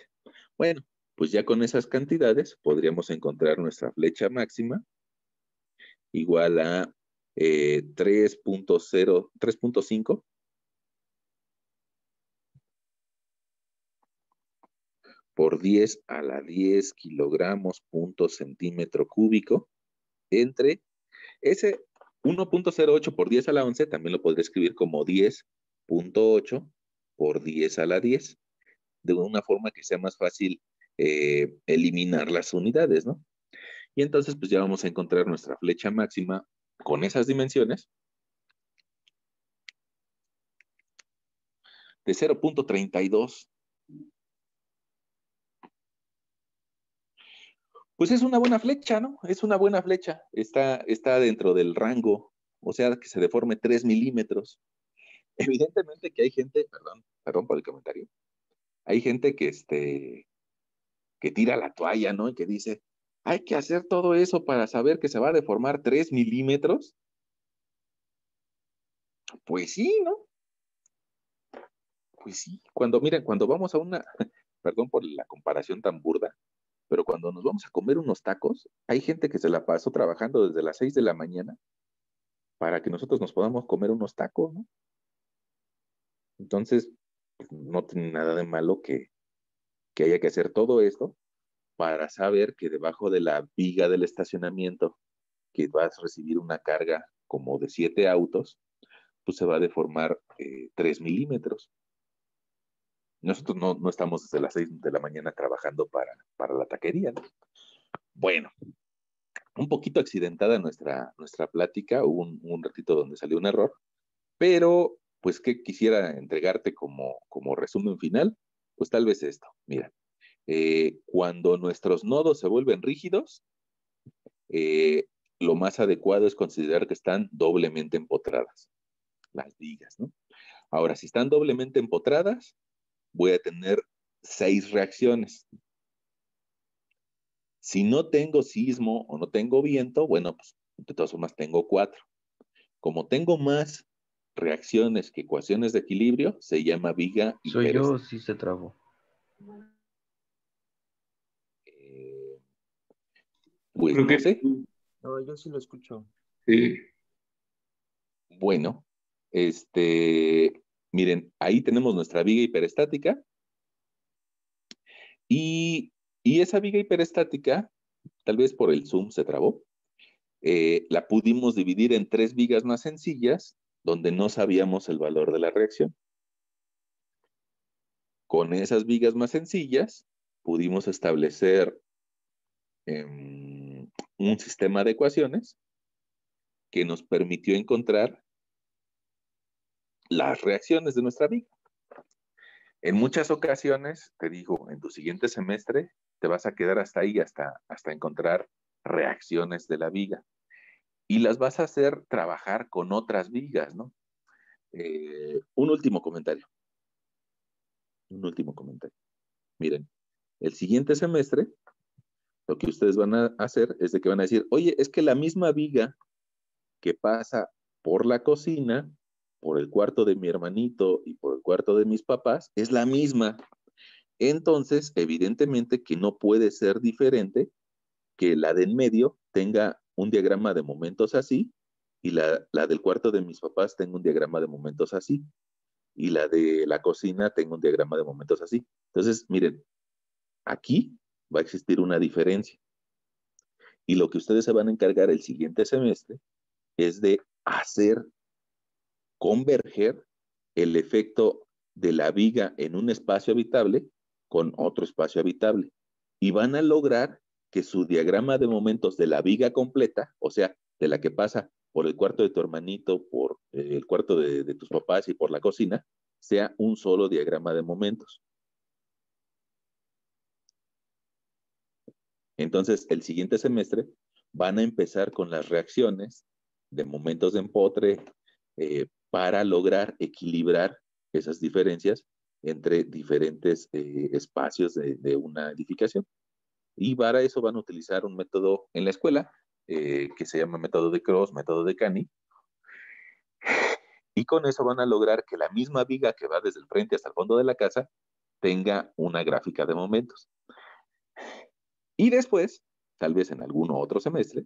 [SPEAKER 1] Bueno, pues ya con esas cantidades podríamos encontrar nuestra flecha máxima igual a 3.0, eh, 3.5 por 10 a la 10 kilogramos punto centímetro cúbico entre ese 1.08 por 10 a la 11 también lo podría escribir como 10.8 por 10 a la 10 de una forma que sea más fácil eh, eliminar las unidades, ¿no? Y entonces, pues ya vamos a encontrar nuestra flecha máxima con esas dimensiones de 0.32. Pues es una buena flecha, ¿no? Es una buena flecha. Está, está dentro del rango, o sea, que se deforme 3 milímetros. Evidentemente que hay gente, perdón, perdón por el comentario, hay gente que, este, que tira la toalla, ¿no? Y que dice, hay que hacer todo eso para saber que se va a deformar 3 milímetros. Pues sí, ¿no? Pues sí, cuando miren, cuando vamos a una, perdón por la comparación tan burda, pero cuando nos vamos a comer unos tacos, hay gente que se la pasó trabajando desde las 6 de la mañana para que nosotros nos podamos comer unos tacos, ¿no? Entonces, no tiene nada de malo que, que haya que hacer todo esto para saber que debajo de la viga del estacionamiento, que vas a recibir una carga como de siete autos, pues se va a deformar eh, tres milímetros. Nosotros no, no, estamos desde las seis de la mañana trabajando para, para la taquería. Bueno, un poquito accidentada nuestra, nuestra plática, hubo un, un ratito donde salió un error, pero pues, ¿qué quisiera entregarte como, como resumen final? Pues tal vez esto, mira, eh, cuando nuestros nodos se vuelven rígidos, eh, lo más adecuado es considerar que están doblemente empotradas, las vigas, ¿no? Ahora, si están doblemente empotradas, voy a tener seis reacciones. Si no tengo sismo o no tengo viento, bueno, pues de todas formas tengo cuatro. Como tengo más reacciones que ecuaciones de equilibrio se llama viga y Soy yo, sí se trabó. Eh, pues Creo que... sé. No, yo sí lo escucho. Sí. Bueno, este, miren, ahí tenemos nuestra viga hiperestática. Y, esa viga hiperestática, tal vez por el zoom se trabó, eh, la pudimos dividir en tres vigas más sencillas donde no sabíamos el valor de la reacción. Con esas vigas más sencillas pudimos establecer em, un sistema de ecuaciones que nos permitió encontrar las reacciones de nuestra viga. En muchas ocasiones, te digo, en tu siguiente semestre te vas a quedar hasta ahí, hasta, hasta encontrar reacciones de la viga y las vas a hacer trabajar con otras vigas, ¿no? Eh, un último comentario. Un último comentario. Miren, el siguiente semestre, lo que ustedes van a hacer es de que van a decir, oye, es que la misma viga que pasa por la cocina, por el cuarto de mi hermanito y por el cuarto de mis papás, es la misma. Entonces, evidentemente que no puede ser diferente que la de en medio tenga un diagrama de momentos así, y la, del cuarto de mis papás tengo un diagrama de momentos así, y la de la cocina tengo un diagrama de momentos así. Entonces, miren, aquí va a existir una diferencia. Y lo que ustedes se van a encargar el siguiente semestre es de hacer converger el efecto de la viga en un espacio habitable con otro espacio habitable. Y van a lograr que su diagrama de momentos de la viga completa, o sea, de la que pasa por el cuarto de tu hermanito, por eh, el cuarto de, tus papás y por la cocina, sea un solo diagrama de momentos. Entonces, el siguiente semestre van a empezar con las reacciones de momentos de empotre eh, para lograr equilibrar esas diferencias entre diferentes eh, espacios de una edificación. Y para eso van a utilizar un método en la escuela eh, que se llama método de Cross, método de Cani. Y con eso van a lograr que la misma viga que va desde el frente hasta el fondo de la casa tenga una gráfica de momentos. Y después, tal vez en algún otro semestre,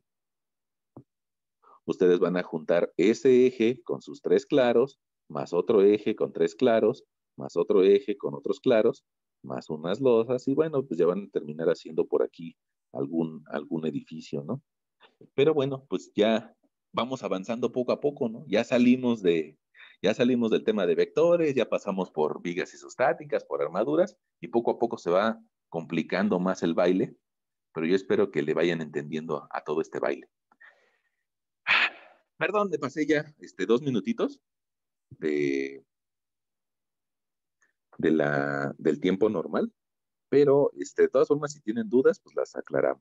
[SPEAKER 1] ustedes van a juntar ese eje con sus tres claros, más otro eje con tres claros, más otro eje con otros claros, más unas losas, y bueno, pues ya van a terminar haciendo por aquí algún, algún edificio, ¿no? Pero bueno, pues ya vamos avanzando poco a poco, ¿no? Ya salimos de, ya salimos del tema de vectores, ya pasamos por vigas isostáticas, por armaduras, y poco a poco se va complicando más el baile, pero yo espero que le vayan entendiendo a, todo este baile. Ah, perdón, le pasé ya este, dos minutitos de, de la, del tiempo normal, pero este, de todas formas, si tienen dudas, pues las aclaramos.